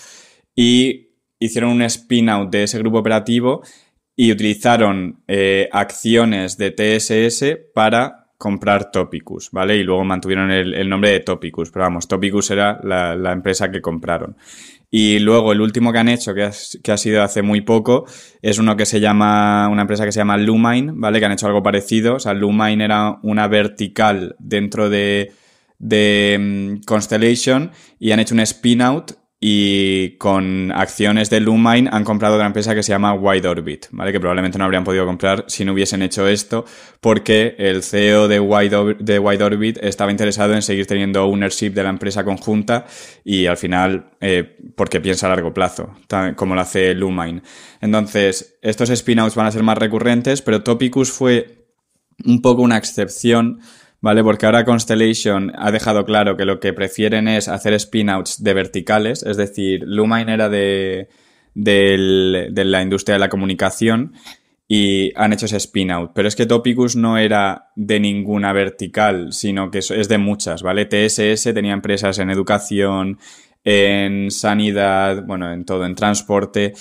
y hicieron un spin-out de ese grupo operativo y utilizaron eh, acciones de TSS para comprar Topicus, ¿vale? Y luego mantuvieron el, nombre de Topicus, pero vamos, Topicus era la, empresa que compraron. Y luego el último que han hecho, que, ha sido hace muy poco, es uno que se llama, una empresa que se llama Lumine, ¿vale? Que han hecho algo parecido. O sea, Lumine era una vertical dentro de, mm, Constellation y han hecho un spin-out y con acciones de Lumine han comprado otra empresa que se llama Wide Orbit, ¿vale? Que probablemente no habrían podido comprar si no hubiesen hecho esto, porque el CEO de Wide, Orbit estaba interesado en seguir teniendo ownership de la empresa conjunta y al final, eh, porque piensa a largo plazo, como lo e hace Lumine. Entonces, estos spin-outs van a ser más recurrentes, pero Topicus fue un poco una excepción ¿vale? Porque ahora Constellation ha dejado claro que lo que prefieren es hacer spin-outs de verticales, es decir, Lumine era de, de, la industria de la comunicación y han hecho ese spin-out. Pero es que Topicus no era de ninguna vertical, sino que es de muchas, ¿vale? TSS tenía empresas en educación, en sanidad, bueno, en todo, en transporte.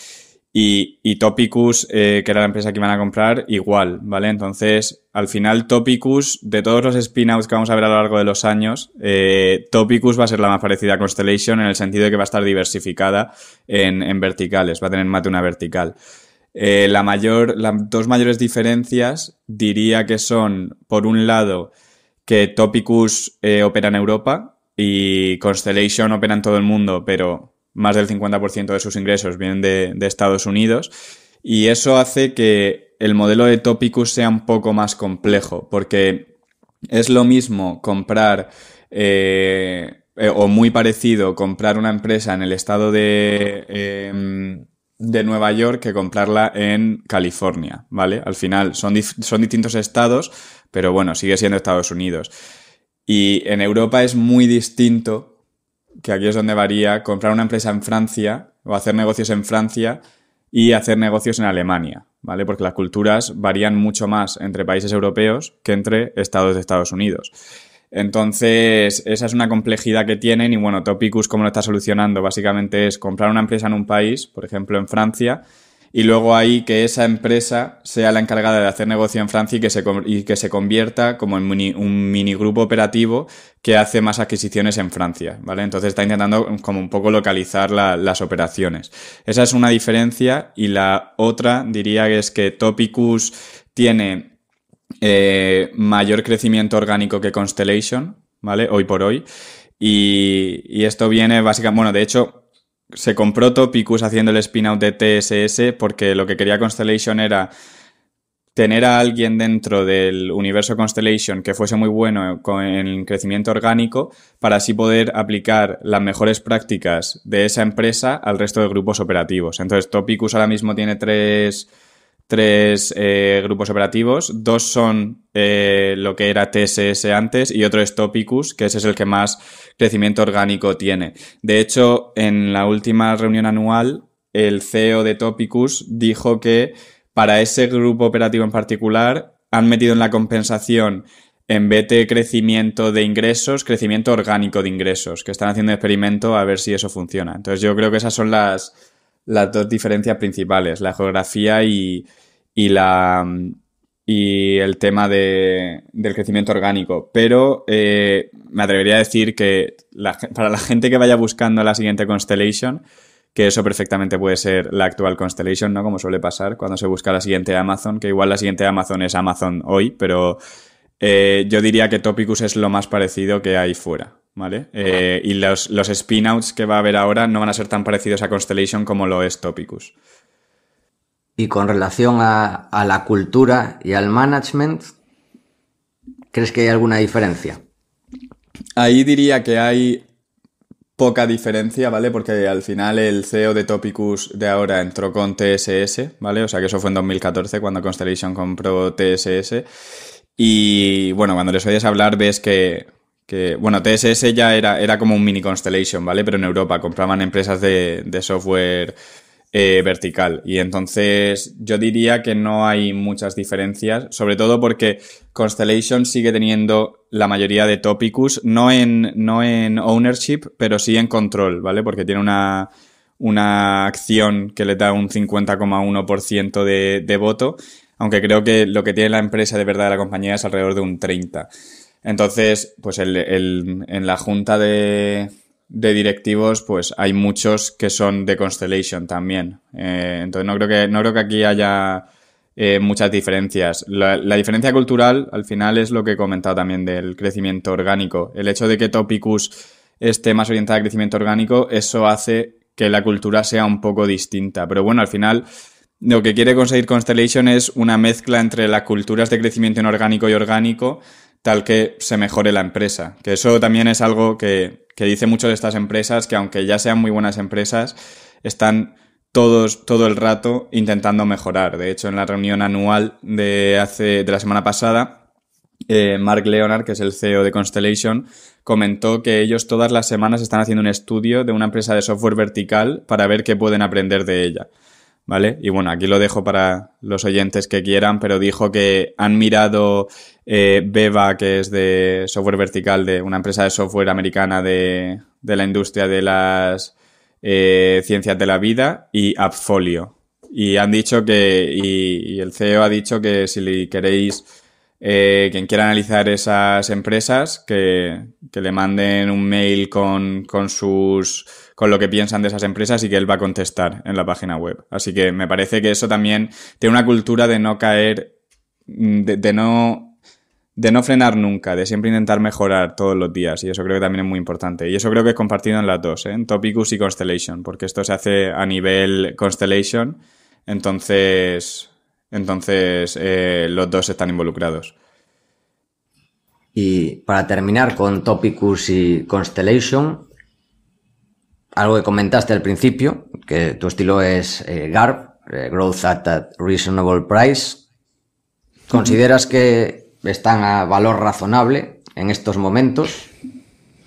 Y, Topicus, eh, que era la empresa que iban a comprar, igual, ¿vale? Entonces, al final Topicus, de todos los spin-outs que vamos a ver a lo largo de los años, eh, Topicus va a ser la más parecida a Constellation en el sentido de que va a estar diversificada en, verticales, va a tener más de una vertical. Eh, la mayor, las dos mayores diferencias diría que son, por un lado, que Topicus opera en Europa y Constellation opera en todo el mundo, pero más del 50% de sus ingresos vienen de, Estados Unidos. Y eso hace que el modelo de Topicus sea un poco más complejo, porque es lo mismo comprar eh, eh, o muy parecido comprar una empresa en el estado de, em, de Nueva York que comprarla en California, ¿vale? Al final son, son distintos estados, pero bueno, sigue siendo Estados Unidos. Y en Europa es muy distinto que aquí es donde varía, comprar una empresa en Francia o hacer negocios en Francia y hacer negocios en Alemania, ¿vale? Porque las culturas varían mucho más entre países europeos que entre estados de Estados Unidos. Entonces, esa es una complejidad que tienen y bueno, Topicus cómo lo está solucionando básicamente es comprar una empresa en un país, por ejemplo en Francia, y luego ahí que esa empresa sea la encargada de hacer negocio en Francia y que se, que se convierta como en mini, un operativo que hace más adquisiciones en Francia, ¿vale? Entonces está intentando como un poco localizar las operaciones. Esa es una diferencia y la otra diría que es que Topicus tiene eh, mayor crecimiento orgánico que Constellation, ¿vale? Hoy por hoy. Y, y esto viene básicamente, bueno, de hecho, se compró Topicus haciendo el spin-out de TSS porque lo que quería Constellation era tener a alguien dentro del universo Constellation que fuese muy bueno en crecimiento orgánico para así poder aplicar las mejores prácticas de esa empresa al resto de grupos operativos. Entonces, Topicus ahora mismo tiene tres, eh, grupos operativos. Dos son eh, lo que era TSS antes y otro es Topicus, que ese es el que más crecimiento orgánico tiene. De hecho, en la última reunión anual, el CEO de Topicus dijo que para ese grupo operativo en particular han metido en la compensación en vez de crecimiento de ingresos, crecimiento orgánico de ingresos, que están haciendo experimento a ver si eso funciona. Entonces yo creo que esas son las, las dos diferencias principales, la geografía y la y el tema del crecimiento orgánico. Pero eh, me atrevería a decir que para la gente que vaya buscando la siguiente constellation, que eso perfectamente puede ser la actual constellation, ¿no? Como suele pasar cuando se busca la siguiente Amazon, que igual la siguiente Amazon es Amazon hoy, pero eh, yo diría que Topicus es lo más parecido que hay fuera. ¿Vale? Eh, y los, los spin-outs que va a haber ahora no van a ser tan parecidos a Constellation como lo es Topicus. Y con relación a, la cultura y al management, ¿crees que hay alguna diferencia? Ahí diría que hay poca diferencia, ¿vale? Porque al final el CEO de Topicus de ahora entró con TSS, ¿vale? O sea que eso fue en 2014 cuando Constellation compró TSS. Y bueno, cuando les oyes hablar ves que, bueno, TSS ya era, era como un mini Constellation, ¿vale? Pero en Europa compraban empresas de, de software eh, vertical. Y entonces yo diría que no hay muchas diferencias, sobre todo porque Constellation sigue teniendo la mayoría de Topicus, no en, no en ownership, pero sí en control, ¿vale? Porque tiene una, una acción que le da un 50,1% de, de voto, aunque creo que lo que tiene la empresa de verdad de la compañía es alrededor de un 30%. Entonces, pues el, en la junta de, de directivos, pues hay muchos que son de Constellation también. Eh, entonces no creo que, que aquí haya eh, muchas diferencias. La, diferencia cultural, al final, es lo que he comentado también del crecimiento orgánico. El hecho de que Topicus esté más orientada al crecimiento orgánico, eso hace que la cultura sea un poco distinta. Pero bueno, al final. Lo que quiere conseguir Constellation es una mezcla entre las culturas de crecimiento inorgánico y orgánico, tal que se mejore la empresa. Que eso también es algo que, que dice mucho de estas empresas, que aunque ya sean muy buenas empresas, están todos, todo el rato intentando mejorar. De hecho, en la reunión anual de, hace, de la semana pasada, eh, Mark Leonard, que es el CEO de Constellation, comentó que ellos todas las semanas están haciendo un estudio de una empresa de software vertical para ver qué pueden aprender de ella. ¿vale? Y bueno, aquí lo dejo para los oyentes que quieran, pero dijo que han mirado eh, BEBA, que es de software vertical, de una empresa de software americana de, la industria de las eh, ciencias de la vida, y Appfolio. Y han dicho que, y el CEO ha dicho que si le queréis eh, quien quiera analizar esas empresas, que, le manden un mail con, sus con lo que piensan de esas empresas y que él va a contestar en la página web. Así que me parece que eso también tiene una cultura de no caer, mm, de, no de no frenar nunca, de siempre intentar mejorar todos los días, y eso creo que también es muy importante. Y eso creo que es compartido en las dos, ¿eh? en Topicus y Constellation, porque esto se hace a nivel Constellation, entonces entonces, eh, los dos están involucrados. Y para terminar con Topicus y Constellation, algo que comentaste al principio, que tu estilo es eh, GARP, eh, Growth at a Reasonable Price. ¿Consideras que están a valor razonable en estos momentos?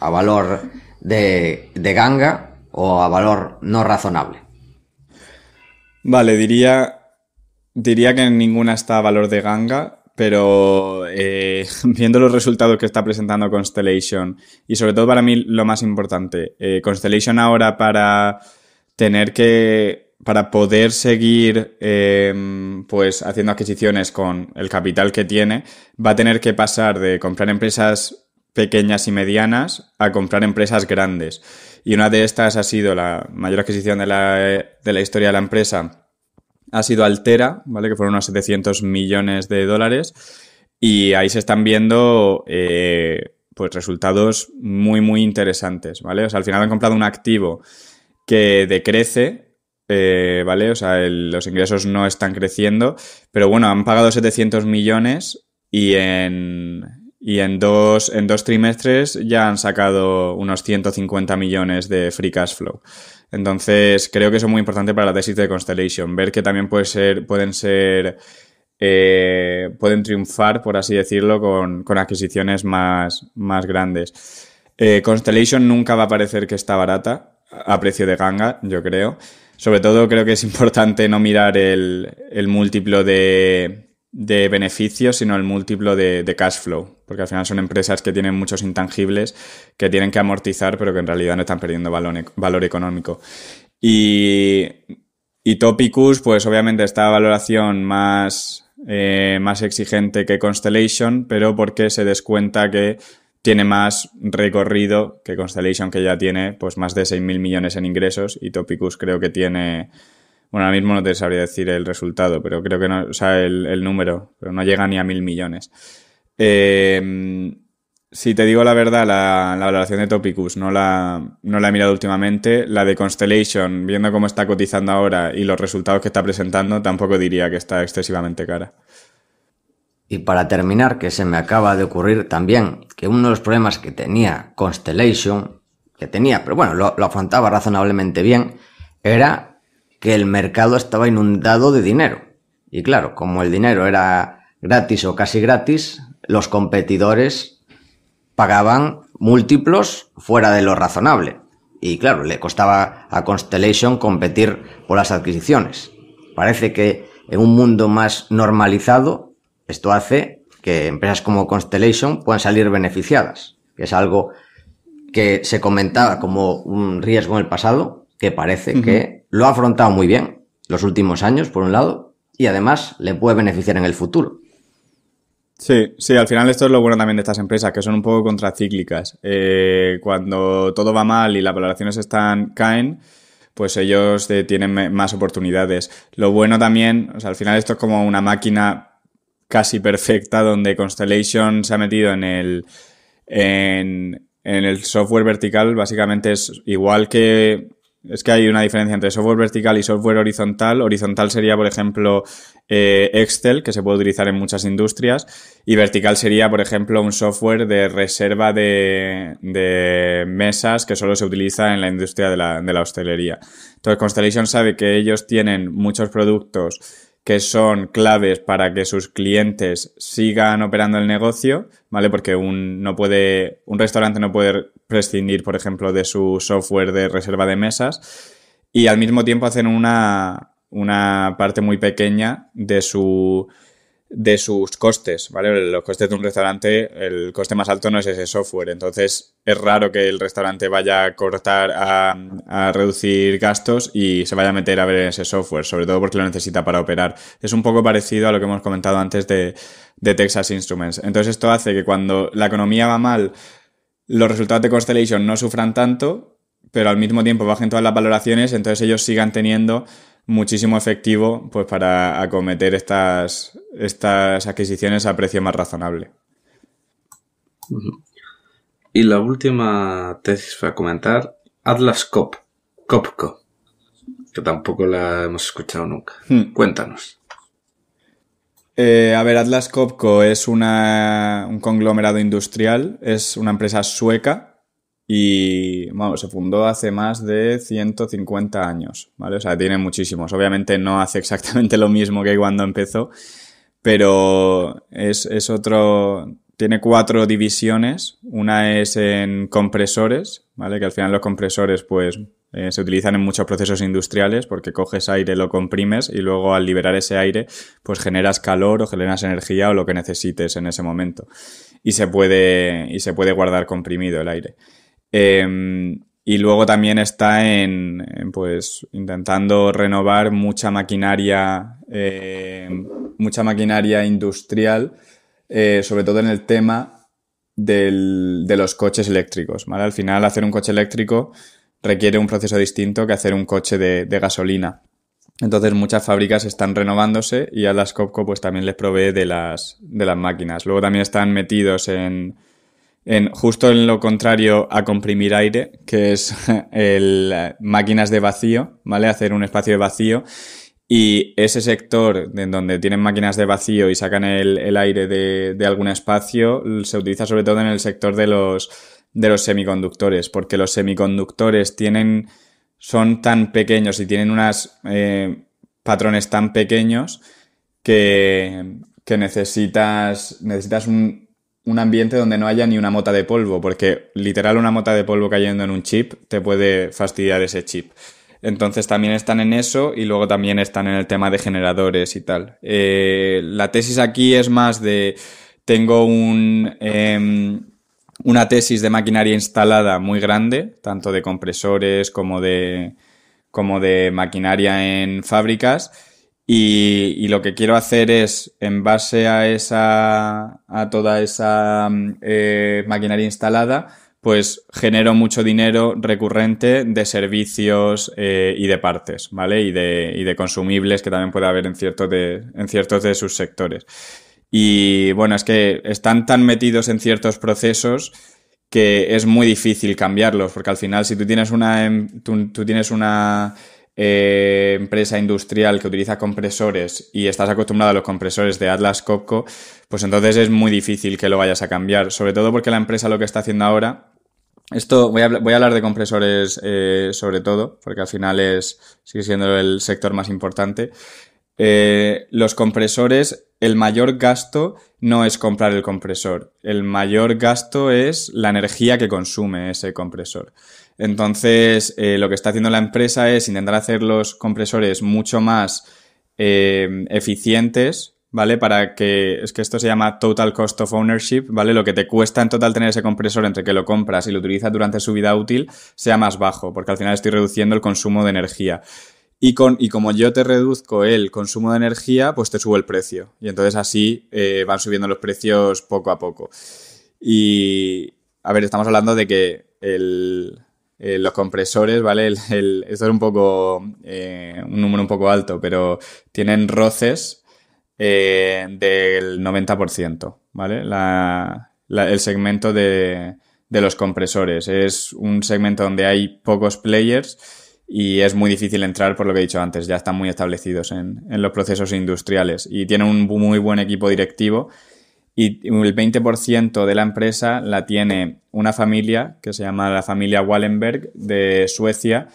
¿A valor de, de ganga o a valor no razonable? Vale, diría Diría que ninguna está a valor de ganga, pero eh, <laughs> viendo los resultados que está presentando Constellation, y sobre todo para mí lo más importante, eh, Constellation ahora para tener que, para poder seguir em, pues haciendo adquisiciones con el capital que tiene, va a tener que pasar de comprar empresas pequeñas y medianas a comprar empresas grandes. Y una de estas ha sido la mayor adquisición de la, de la historia de la empresa ha sido Altera, ¿vale? Que fueron unos 700 millones de dólares. Y ahí se están viendo eh, pues resultados muy, muy interesantes, ¿vale? O sea, al final han comprado un activo que decrece, eh, ¿vale? O sea, los ingresos no están creciendo, pero bueno, han pagado 700 millones y en, y en dos, en dos trimestres ya han sacado unos 150 millones de free cash flow. Entonces, creo que eso es muy importante para la tesis de Constellation, ver que también puede ser, pueden ser, eh, pueden triunfar, por así decirlo, con, adquisiciones más, más grandes. Eh, Constellation nunca va a parecer que está barata, a precio de ganga, yo creo. Sobre todo creo que es <laughs> importante no mirar el múltiplo de, de beneficios, sino el múltiplo de, cash flow, porque al final son empresas que tienen muchos intangibles que tienen que amortizar, pero que en realidad no están perdiendo valor, económico. Y, y, Topicus, pues obviamente a valoración más, eh, más exigente que Constellation, pero porque se descuenta que tiene más recorrido que Constellation, que ya tiene pues más de 6.000 millones en ingresos, y Topicus creo que tiene bueno, ahora mismo no te sabría decir el resultado, pero creo que no, o sea, el, número, pero no llega ni a mil millones. Em, si te digo la verdad, la, la valoración de Topicus no la, la he mirado últimamente. La de Constellation, viendo cómo está cotizando ahora y los resultados que está presentando, tampoco diría que está excesivamente cara. Y para terminar, que se me acaba de ocurrir también que uno de los problemas que tenía Constellation, que tenía, pero bueno, lo, lo afrontaba razonablemente bien, era que el mercado estaba inundado de dinero. Y claro, como el dinero era gratis o casi gratis, los competidores pagaban múltiplos fuera de lo razonable. Y claro, le costaba a Constellation competir por las adquisiciones. Parece que en un mundo más normalizado, esto hace que empresas como Constellation puedan salir beneficiadas, que es algo que se comentaba como un riesgo en el pasado, que parece que lo ha afrontado muy bien los últimos años, por un lado, y además le puede beneficiar en el futuro. Sí, sí, al final esto es lo bueno también de estas empresas, que son un poco contracíclicas. Eh, cuando todo va mal y las valoraciones están, caen, pues ellos tienen más oportunidades. Lo bueno también, o sea, al final esto es como una máquina casi perfecta donde Constellation se ha metido en el, en, en el software vertical, básicamente es igual que es que hay una diferencia entre software vertical y software horizontal. Horizontal sería, por ejemplo, eh, Excel, que se puede utilizar en muchas industrias, y vertical sería, por ejemplo, un software de reserva de, mesas que solo se utiliza en la industria de la hostelería. Entonces, Constellation sabe que ellos tienen muchos productos que son claves para que sus clientes sigan operando el negocio, ¿vale? Porque un, no puede, un restaurante no puede prescindir, por ejemplo, de su software de reserva de mesas y al mismo tiempo hacen una, una parte muy pequeña de su de sus costes, ¿vale? Los costes de un restaurante, el coste más alto no es ese software, entonces es raro que el restaurante vaya a cortar, a, reducir gastos y se vaya a meter a ver ese software, sobre todo porque lo necesita para operar. Es un poco parecido a lo que hemos comentado antes de, de Texas Instruments. Entonces esto hace que cuando la economía va mal, los resultados de Constellation no sufran tanto, pero al mismo tiempo bajen todas las valoraciones, entonces ellos sigan teniendo muchísimo efectivo pues para acometer estas, estas adquisiciones a precio más razonable. Y la última tesis para comentar, Atlas Cop, Copco, que tampoco la hemos escuchado nunca. Hmm. Cuéntanos. Eh, a ver, Atlas Copco es una, un conglomerado industrial, es una empresa sueca y bueno, se fundó hace más de 150 años, ¿vale? O sea, tiene muchísimos. Obviamente no hace exactamente lo mismo que cuando empezó, pero es, es otro... Tiene cuatro divisiones. Una es en compresores, ¿vale? Que al final los compresores, pues, eh, se utilizan en muchos procesos industriales porque coges aire, lo comprimes y luego al liberar ese aire pues generas calor o generas energía o lo que necesites en ese momento. Y se puede, y se puede guardar comprimido el aire. Em, y luego también está en, pues intentando renovar mucha maquinaria, em, mucha maquinaria industrial, eh, sobre todo en el tema de los coches eléctricos. Al final, hacer un coche eléctrico requiere un proceso distinto que hacer un coche de, de gasolina. Entonces muchas fábricas están renovándose y a las Copco pues también les provee de las, de las máquinas. Luego también están metidos en, justo en lo contrario a comprimir aire, que es <laughs> el, máquinas de vacío, ¿vale? Hacer un espacio de vacío. Y ese sector en donde tienen máquinas de vacío y sacan el, aire de, algún espacio se utiliza sobre todo en el sector de los, de los semiconductores, porque los semiconductores tienen, son tan pequeños y tienen unos eh, patrones tan pequeños que, que necesitas, necesitas un, un ambiente donde no haya ni una mota de polvo, porque literal una mota de polvo cayendo en un chip te puede fastidiar ese chip. Entonces también están en eso y luego también están en el tema de generadores y tal. Eh, la tesis aquí es más de tengo un, em, una tesis de maquinaria instalada muy grande, tanto de compresores como de, como de maquinaria en fábricas y, lo que quiero hacer es, en base a esa, a toda esa mm, eh, maquinaria instalada, pues genero mucho dinero recurrente de servicios eh, y de partes, ¿vale? Y de, y de consumibles que también puede haber en, ciertos de, en ciertos de sus sectores. Y bueno, es que están tan metidos en ciertos procesos que es muy difícil cambiarlos, porque al final si tú tienes una, em, tú tienes una eh, empresa industrial que utiliza compresores y estás acostumbrado a los compresores de Atlas Copco, pues entonces es muy difícil que lo vayas a cambiar, sobre todo porque la empresa lo que está haciendo ahora esto voy a, hablar de compresores eh, sobre todo, porque al final es, sigue siendo el sector más importante. Eh, los compresores, el mayor gasto no es comprar el compresor, el mayor gasto es la energía que consume ese compresor. Entonces, eh, lo que está haciendo la empresa es intentar hacer los compresores mucho más eh, eficientes, ¿vale? Para que, es que esto se llama total cost of ownership, ¿vale? Lo que te cuesta en total tener ese compresor entre que lo compras y lo utilizas durante su vida útil sea más bajo, porque al final estoy reduciendo el consumo de energía. Y, con, y como yo te reduzco el consumo de energía, pues te subo el precio. Y entonces así eh, van subiendo los precios poco a poco. Y, a ver, estamos hablando de que el, eh, los compresores, ¿vale? esto es un poco, eh, un número un poco alto, pero tienen roces eh, del 90%, ¿vale? el segmento de, los compresores. Es un segmento donde hay pocos players y es muy difícil entrar por lo que he dicho antes, ya están muy establecidos en, en los procesos industriales y tienen un muy buen equipo directivo y el 20% de la empresa la tiene una familia que se llama la familia Wallenberg de Suecia,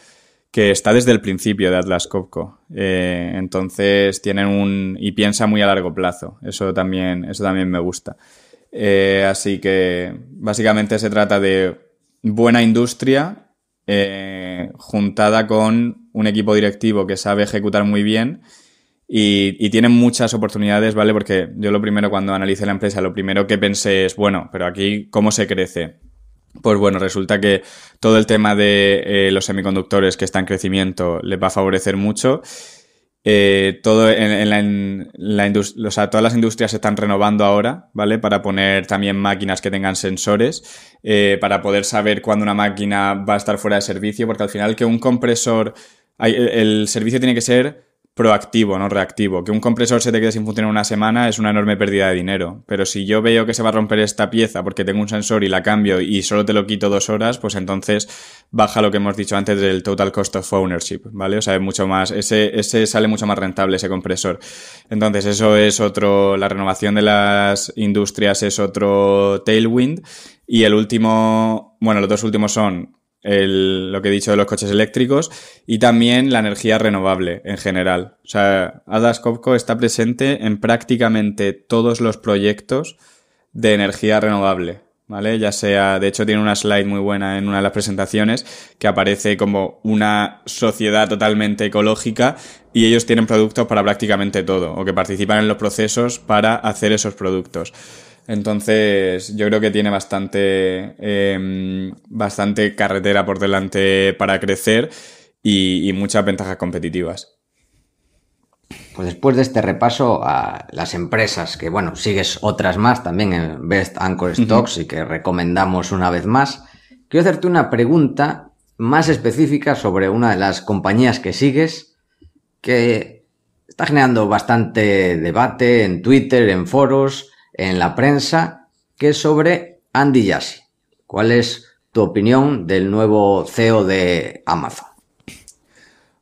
que está desde el principio de Atlas Copco. Eh, entonces tienen un. y piensa muy a largo plazo. Eso también, eso también me gusta. Eh, así que básicamente se trata de buena industria eh, juntada con un equipo directivo que sabe ejecutar muy bien y, tienen muchas oportunidades, ¿vale? Porque yo lo primero cuando analicé la empresa, lo primero que pensé es, bueno, pero aquí, ¿cómo se crece? Pues bueno, resulta que todo el tema de eh, los semiconductores que está en crecimiento les va a favorecer mucho. Eh, todo en, la, todas las industrias se están renovando ahora, ¿vale? Para poner también máquinas que tengan sensores, eh, para poder saber cuándo una máquina va a estar fuera de servicio, porque al final que un compresor, el servicio tiene que ser proactivo, no reactivo. Que un compresor se te quede sin funcionar una semana es una enorme pérdida de dinero. Pero si yo veo que se va a romper esta pieza porque tengo un sensor y la cambio y solo te lo quito dos horas, pues entonces baja lo que hemos dicho antes del total cost of ownership, ¿vale? O sea, es mucho más, ese, ese sale mucho más rentable ese compresor. Entonces, eso es otro, la renovación de las industrias es otro tailwind. Y el último, bueno, los dos últimos son el, lo que he dicho de los coches eléctricos y también la energía renovable en general. O sea, Adas Copco está presente en prácticamente todos los proyectos de energía renovable, ¿vale? Ya sea, de hecho tiene una slide muy buena en una de las presentaciones que aparece como una sociedad totalmente ecológica y ellos tienen productos para prácticamente todo o que participan en los procesos para hacer esos productos. Entonces, yo creo que tiene bastante, em, bastante carretera por delante para crecer y, muchas ventajas competitivas. Pues después de este repaso a las empresas, que bueno, sigues otras más también en Best Anchor Stocks y que recomendamos una vez más, quiero hacerte una pregunta más específica sobre una de las compañías que sigues, que está generando bastante debate en Twitter, en foros, en la prensa que sobre Andy Jassy. ¿Cuál es tu opinión del nuevo CEO de Amazon?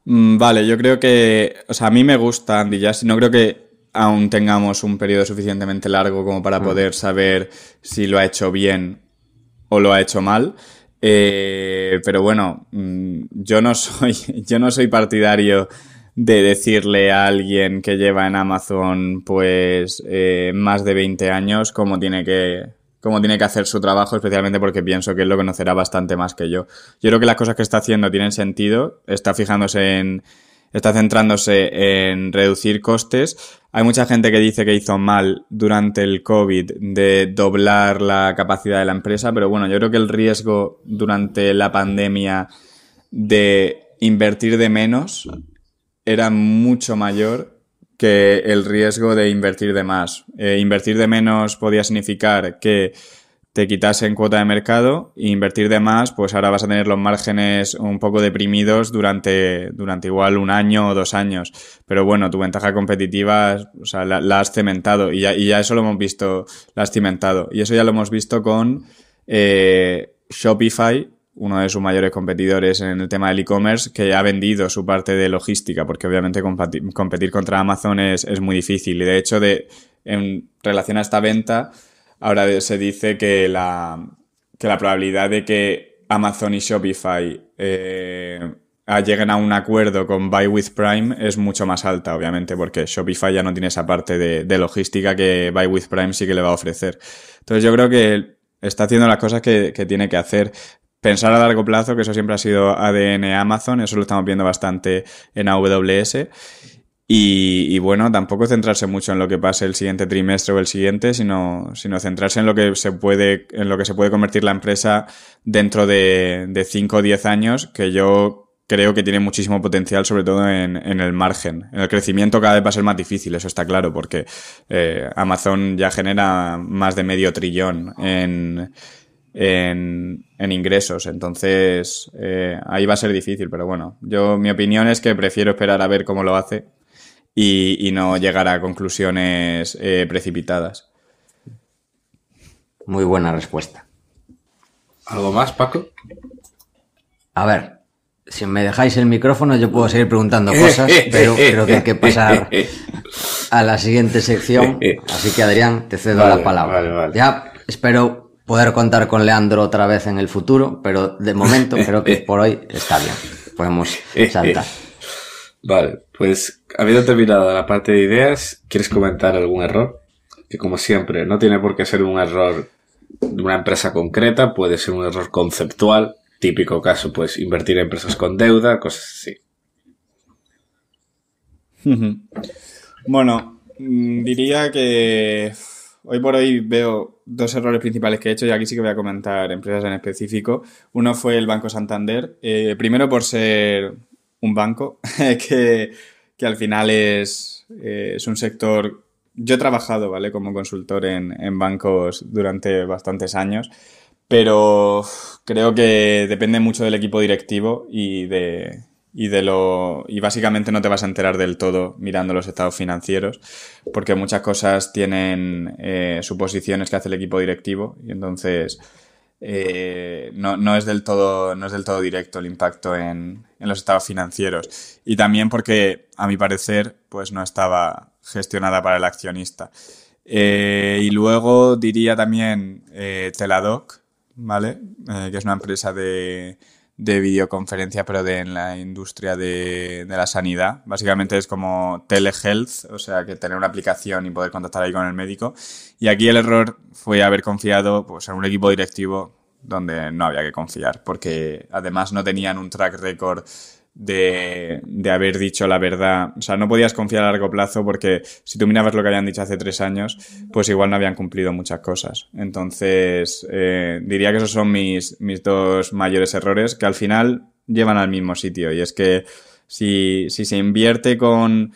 Mm, vale, yo creo que, o sea, a mí me gusta Andy Jassy, no creo que aún tengamos un periodo suficientemente largo como para mm. poder saber si lo ha hecho bien o lo ha hecho mal. Eh, pero bueno, mm, yo no <laughs> soy, yo no soy partidario de decirle a alguien que lleva en Amazon pues eh, más de 20 años cómo tiene que cómo tiene que hacer su trabajo, especialmente porque pienso que él lo conocerá bastante más que yo. Yo creo que las cosas que está haciendo tienen sentido, está fijándose en está centrándose en reducir costes. Hay mucha gente que dice que hizo mal durante el COVID de doblar la capacidad de la empresa, pero bueno, yo creo que el riesgo durante la pandemia de invertir de menos era mucho mayor que el riesgo de invertir de más. Eh, invertir de menos podía significar que te quitasen cuota de mercado e invertir de más, pues ahora vas a tener los márgenes un poco deprimidos durante, durante igual un año o dos años. Pero bueno, tu ventaja competitiva, la, has cementado y ya, eso lo hemos visto, Y eso ya lo hemos visto con eh, Shopify, uno de sus mayores competidores en el tema del e-commerce, que ha vendido su parte de logística, porque obviamente competir contra Amazon es, muy difícil. Y de hecho, de, en relación a esta venta, ahora se dice que la, la probabilidad de que Amazon y Shopify eh, lleguen a un acuerdo con Buy with Prime es mucho más alta, obviamente, porque Shopify ya no tiene esa parte de, logística que Buy with Prime sí que le va a ofrecer. Entonces yo creo que está haciendo las cosas que, que, tiene que hacer pensar a largo plazo, que eso siempre ha sido ADN Amazon, eso lo estamos viendo bastante en AWS. Y, bueno, tampoco centrarse mucho en lo que pase el siguiente trimestre o el siguiente, sino, sino centrarse en lo que se puede, en lo que se puede convertir la empresa dentro de, de 5 o 10 años, que yo creo que tiene muchísimo potencial, sobre todo en, el margen. En el crecimiento cada vez va a ser más difícil, eso está claro, porque eh, Amazon ya genera más de medio trillón en, en, ingresos. Entonces, eh, ahí va a ser difícil, pero bueno, yo mi opinión es que prefiero esperar a ver cómo lo hace y, no llegar a conclusiones eh, precipitadas. Muy buena respuesta. ¿Algo más, Paco? A ver, si me dejáis el micrófono yo puedo seguir preguntando cosas, <laughs> pero creo que hay que pasar <laughs> a la siguiente sección. <laughs> Así que Adrián, te cedo la palabra. Ya espero poder contar con Leandro otra vez en el futuro, pero de momento <laughs> creo que por hoy está bien. Podemos <laughs> saltar. Vale, pues habiendo terminado la parte de ideas, ¿quieres comentar algún error? Que como siempre, no tiene por qué ser un error de una empresa concreta, puede ser un error conceptual, típico caso, pues invertir en empresas con deuda, cosas así. <laughs> Bueno, mm, diría que hoy por hoy veo dos errores principales que he hecho y aquí sí que voy a comentar empresas en específico. Uno fue el Banco Santander, eh, primero por ser un banco <laughs> que, que al final es, eh, es un sector... Yo he trabajado, ¿vale? Como consultor en, en bancos durante bastantes años pero creo que depende mucho del equipo directivo y de, y de lo y básicamente no te vas a enterar del todo mirando los estados financieros porque muchas cosas tienen eh, suposiciones que hace el equipo directivo y entonces eh, no, es del todo no es del todo directo el impacto en, los estados financieros y también porque a mi parecer pues no estaba gestionada para el accionista eh, y luego diría también Teladoc vale que es una empresa de de videoconferencia, pero de, en la industria de, de, la sanidad. Básicamente es como telehealth, o sea, que tener una aplicación y poder contactar ahí con el médico. Y aquí el error fue haber confiado pues, en un equipo directivo donde no había que confiar, porque además no tenían un track record de, de, haber dicho la verdad. O sea, no podías confiar a largo plazo porque si tú mirabas lo que habían dicho hace tres años, pues igual no habían cumplido muchas cosas. Entonces, eh, diría que esos son mis, mis dos mayores errores que al final llevan al mismo sitio. Y es que si, se invierte con,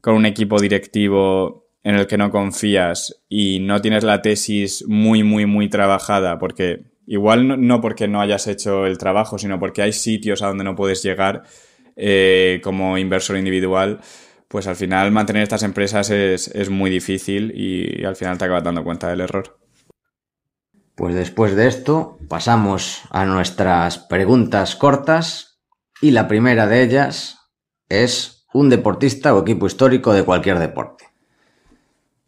con un equipo directivo en el que no confías y no tienes la tesis muy, muy, muy trabajada, porque Igual no, porque no hayas hecho el trabajo, sino porque hay sitios a donde no puedes llegar eh, como inversor individual. Pues al final mantener estas empresas es, muy difícil y, al final te acabas dando cuenta del error. Pues después de esto pasamos a nuestras preguntas cortas y la primera de ellas es un deportista o equipo histórico de cualquier deporte.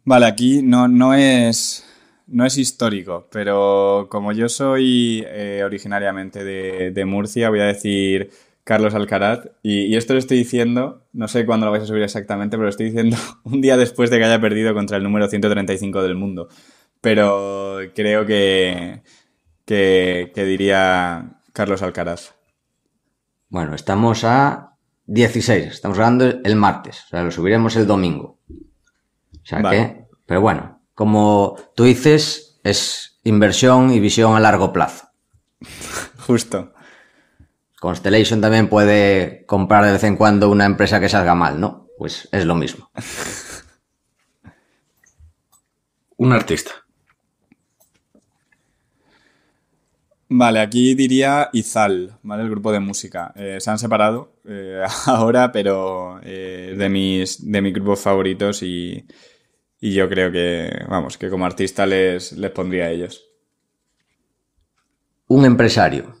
Vale, aquí no, no es no es histórico, pero como yo soy eh, originariamente de, Murcia, voy a decir Carlos Alcaraz. Y, esto lo estoy diciendo, no sé cuándo lo vais a subir exactamente, pero lo estoy diciendo <laughs> un día después de que haya perdido contra el número 135 del mundo. Pero creo que, que, diría Carlos Alcaraz. Bueno, estamos a 16, estamos hablando el martes, o sea, lo subiremos el domingo. O sea que, pero bueno, como tú dices, es inversión y visión a largo plazo. <laughs> Justo. Constellation también puede comprar de vez en cuando una empresa que salga mal, ¿no? Pues es lo mismo. <laughs> Un artista. Vale, aquí diría Izal, ¿vale? El grupo de música. Eh, se han separado eh, <laughs> ahora, pero eh, de, mis, de mis grupos favoritos y, y yo creo que, vamos, que como artista les, les pondría a ellos. Un empresario.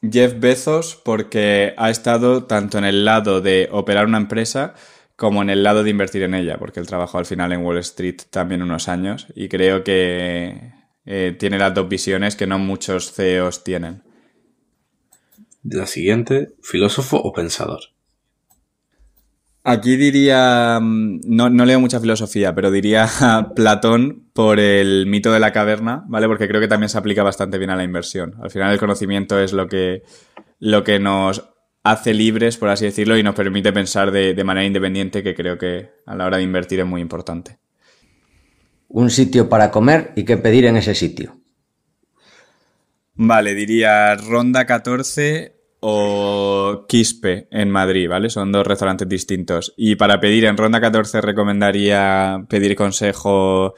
Jeff Bezos, porque ha estado tanto en el lado de operar una empresa como en el lado de invertir en ella, porque él trabajó al final en Wall Street también unos años y creo que eh, tiene las dos visiones que no muchos CEOs tienen. La siguiente, filósofo o pensador. Aquí diría, mm, no, leo mucha filosofía, pero diría <laughs> Platón por el mito de la caverna, ¿vale? Porque creo que también se aplica bastante bien a la inversión. Al final el conocimiento es lo que, lo que nos hace libres, por así decirlo, y nos permite pensar de, de manera independiente, que creo que a la hora de invertir es muy importante. Un sitio para comer y qué pedir en ese sitio. Vale, diría ronda 14, o Quispe en Madrid, ¿vale? Son dos restaurantes distintos. Y para pedir en ronda 14 recomendaría pedir consejo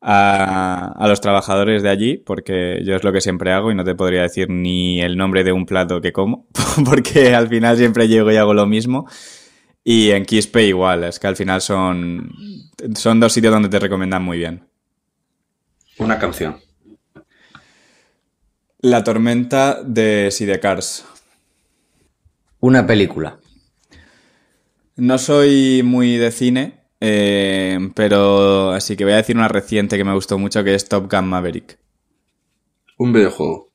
a, los trabajadores de allí, porque yo es lo que siempre hago y no te podría decir ni el nombre de un plato que como, <laughs> porque al final siempre llego y hago lo mismo. Y en Quispe igual, es que al final son, son dos sitios donde te recomiendan muy bien. Una canción. La tormenta de Sidecars una película. No soy muy de cine, eh, pero así que voy a decir una reciente que me gustó mucho, que es Top Gun Maverick. Un videojuego.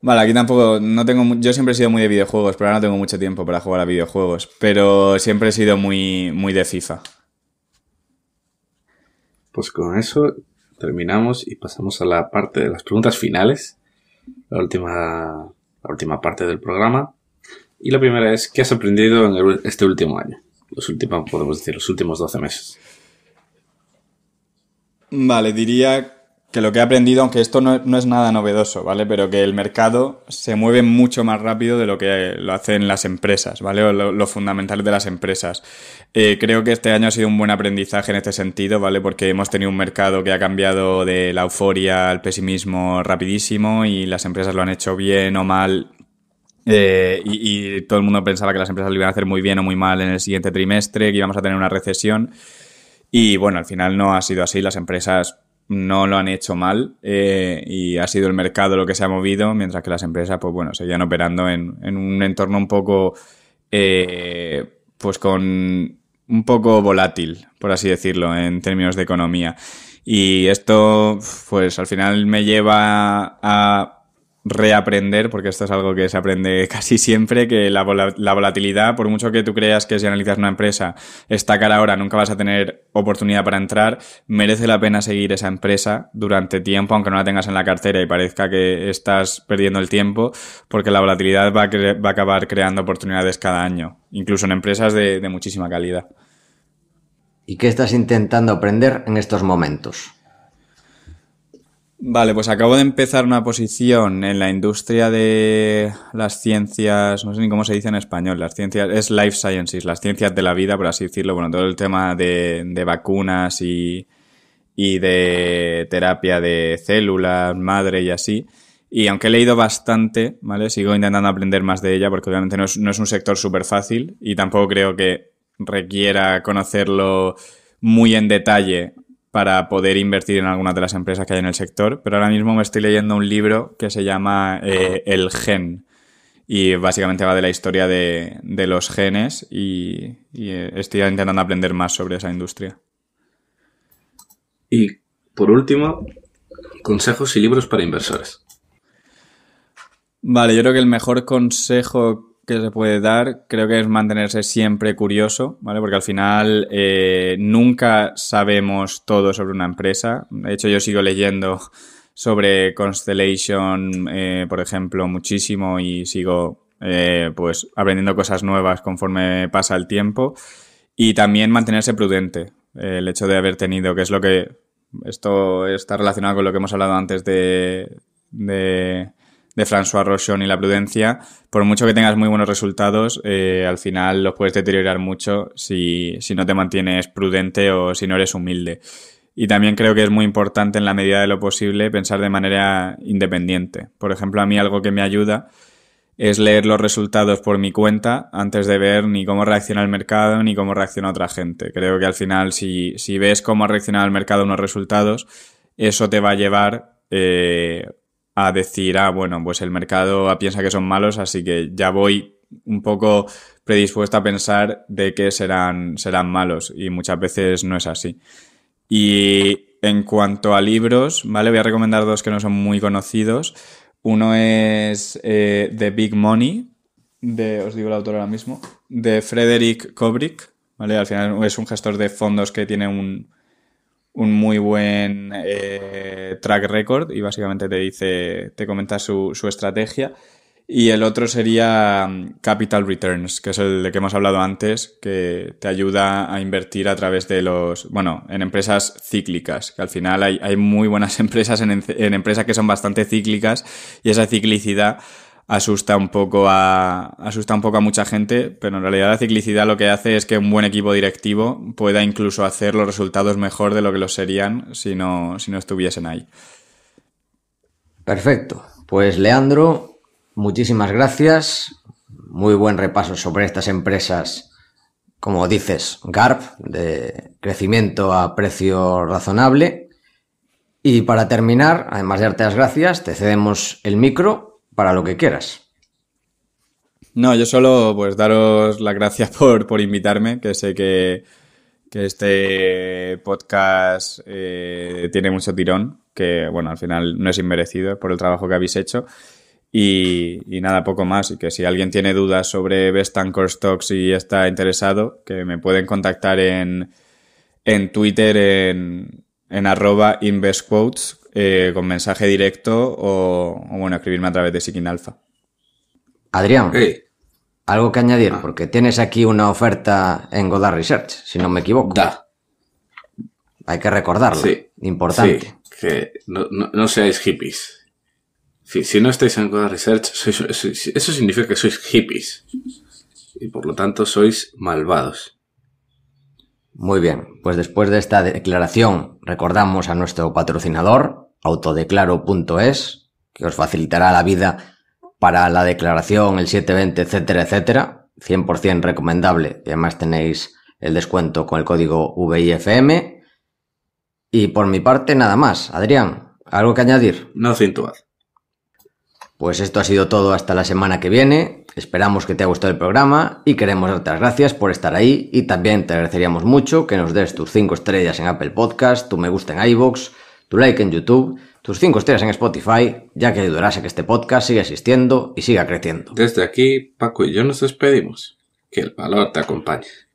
Vale, aquí tampoco, no tengo, yo siempre he sido muy de videojuegos, pero ahora no tengo mucho tiempo para jugar a videojuegos, pero siempre he sido muy, muy de FIFA. Pues con eso terminamos y pasamos a la parte de las preguntas finales, la última, la última parte del programa. Y la primera es, ¿qué has aprendido en este último año? Los últimos, podemos decir, los últimos 12 meses. Vale, diría que lo que he aprendido, aunque esto no, es nada novedoso, ¿vale? Pero que el mercado se mueve mucho más rápido de lo que lo hacen las empresas, ¿vale? O lo, fundamental de las empresas. Eh, creo que este año ha sido un buen aprendizaje en este sentido, ¿vale? Porque hemos tenido un mercado que ha cambiado de la euforia al pesimismo rapidísimo y las empresas lo han hecho bien o mal eh, y, todo el mundo pensaba que las empresas lo iban a hacer muy bien o muy mal en el siguiente trimestre, que íbamos a tener una recesión. Y bueno, al final no ha sido así. Las empresas no lo han hecho mal eh, y ha sido el mercado lo que se ha movido, mientras que las empresas, pues bueno, seguían operando en, un entorno un poco, eh, pues con un poco volátil, por así decirlo, en términos de economía. Y esto, pues al final me lleva a reaprender, porque esto es algo que se aprende <laughs> casi siempre, que la, volatilidad, por mucho que tú creas que si analizas una empresa está cara ahora, nunca vas a tener oportunidad para entrar, merece la pena seguir esa empresa durante tiempo, aunque no la tengas en la cartera y parezca que estás perdiendo el tiempo, porque la volatilidad va a, va a acabar creando oportunidades cada año, incluso en empresas de muchísima calidad. ¿Y qué estás intentando aprender en estos momentos? Vale, pues acabo de empezar una posición en la industria de las ciencias, no sé ni cómo se dice en español, las ciencias, es life sciences, las ciencias de la vida, por así decirlo, bueno, todo el tema de, vacunas y, de terapia de células, madre y así. Y aunque he leído bastante, ¿vale? Sigo intentando aprender más de ella porque obviamente no es, no es un sector súper fácil y tampoco creo que requiera conocerlo muy en detalle para poder invertir en algunas de las empresas que hay en el sector, pero ahora mismo me estoy leyendo un libro que se llama eh, El Gen y básicamente va de la historia de, los genes y, y, eh, estoy intentando aprender más sobre esa industria. Y por último, consejos y libros para inversores. Vale, yo creo que el mejor consejo que se puede dar creo que es mantenerse siempre curioso, ¿vale? Porque al final eh, nunca sabemos todo sobre una empresa. De hecho, yo sigo leyendo <laughs> sobre Constellation, eh, por ejemplo, muchísimo y sigo eh, pues aprendiendo cosas nuevas conforme pasa el tiempo. Y también mantenerse prudente. el hecho de haber tenido, que es lo que... Esto está relacionado con lo que hemos hablado antes de de François Rochon y la prudencia, por mucho que tengas muy buenos resultados, eh, al final los puedes deteriorar mucho si, no te mantienes prudente o si no eres humilde. Y también creo que es muy importante en la medida de lo posible pensar de manera independiente. Por ejemplo, a mí algo que me ayuda es leer los resultados por mi cuenta antes de ver ni cómo reacciona el mercado ni cómo reacciona otra gente. Creo que al final si, ves cómo ha reaccionado el mercado unos resultados, eso te va a llevar eh, a decir, ah, bueno, pues el mercado piensa que son malos, así que ya voy un poco predispuesta a pensar de que serán, serán malos y muchas veces no es así. Y en cuanto a libros, ¿vale? Voy a recomendar dos que no son muy conocidos. Uno es eh, The Big Money, de, os digo el autor ahora mismo, de Frederick kobrick ¿vale? Al final es un gestor de fondos que tiene un, un muy buen eh, track record y básicamente te dice, te comenta su, estrategia. Y el otro sería mm, Capital Returns, que es el de que hemos hablado antes, que te ayuda a invertir a través de los, bueno, en empresas cíclicas, que al final hay, muy buenas <laughs> empresas en, en empresas que son bastante cíclicas y esa ciclicidad asusta un poco a asusta un poco a mucha gente, pero en realidad la ciclicidad lo que hace es que un buen equipo directivo pueda incluso hacer los resultados mejor de lo que los serían si no, si no estuviesen ahí. Perfecto. Pues Leandro, muchísimas gracias. Muy buen repaso sobre estas empresas, como dices, GARP, de crecimiento a precio razonable. Y para terminar, además de darte las gracias, te cedemos el micro para lo que quieras. No, yo solo pues daros las gracias <laughs> por, por invitarme, que sé que, este podcast eh, tiene mucho tirón, que bueno, al final no es inmerecido por el trabajo que habéis hecho. Y, nada, poco más. Y que si alguien tiene dudas sobre Best Anchor Stocks y está interesado, que me pueden contactar en, en Twitter en, en arroba investquotes eh, con mensaje directo o, bueno, escribirme a través de Sikin Alpha. Adrián, algo que añadir, ah. porque tienes aquí una oferta en Godard Research, si no me equivoco. Hay que recordarlo. Importante. que no, seáis hippies. Si, no estáis en Godard Research, eso significa que sois hippies. Y por lo tanto sois malvados. Muy bien, pues después de esta declaración recordamos a nuestro patrocinador, autodeclaro.es, que os facilitará la vida para la declaración, el 720, etcétera, etcétera. 100% recomendable. Y además tenéis el descuento con el código VIFM. Y por mi parte, nada más. Adrián, ¿algo que añadir? No, sin más Pues esto ha sido todo hasta la semana que viene. Esperamos que te haya gustado el programa y queremos darte las gracias por estar ahí y también te agradeceríamos mucho que nos des tus 5 estrellas en Apple Podcast, tu me gusta en iVoox, tu like en YouTube, tus 5 estrellas en Spotify, ya que ayudarás a que este podcast siga existiendo y siga creciendo. Desde aquí, Paco y yo nos despedimos. Que el valor te acompañe.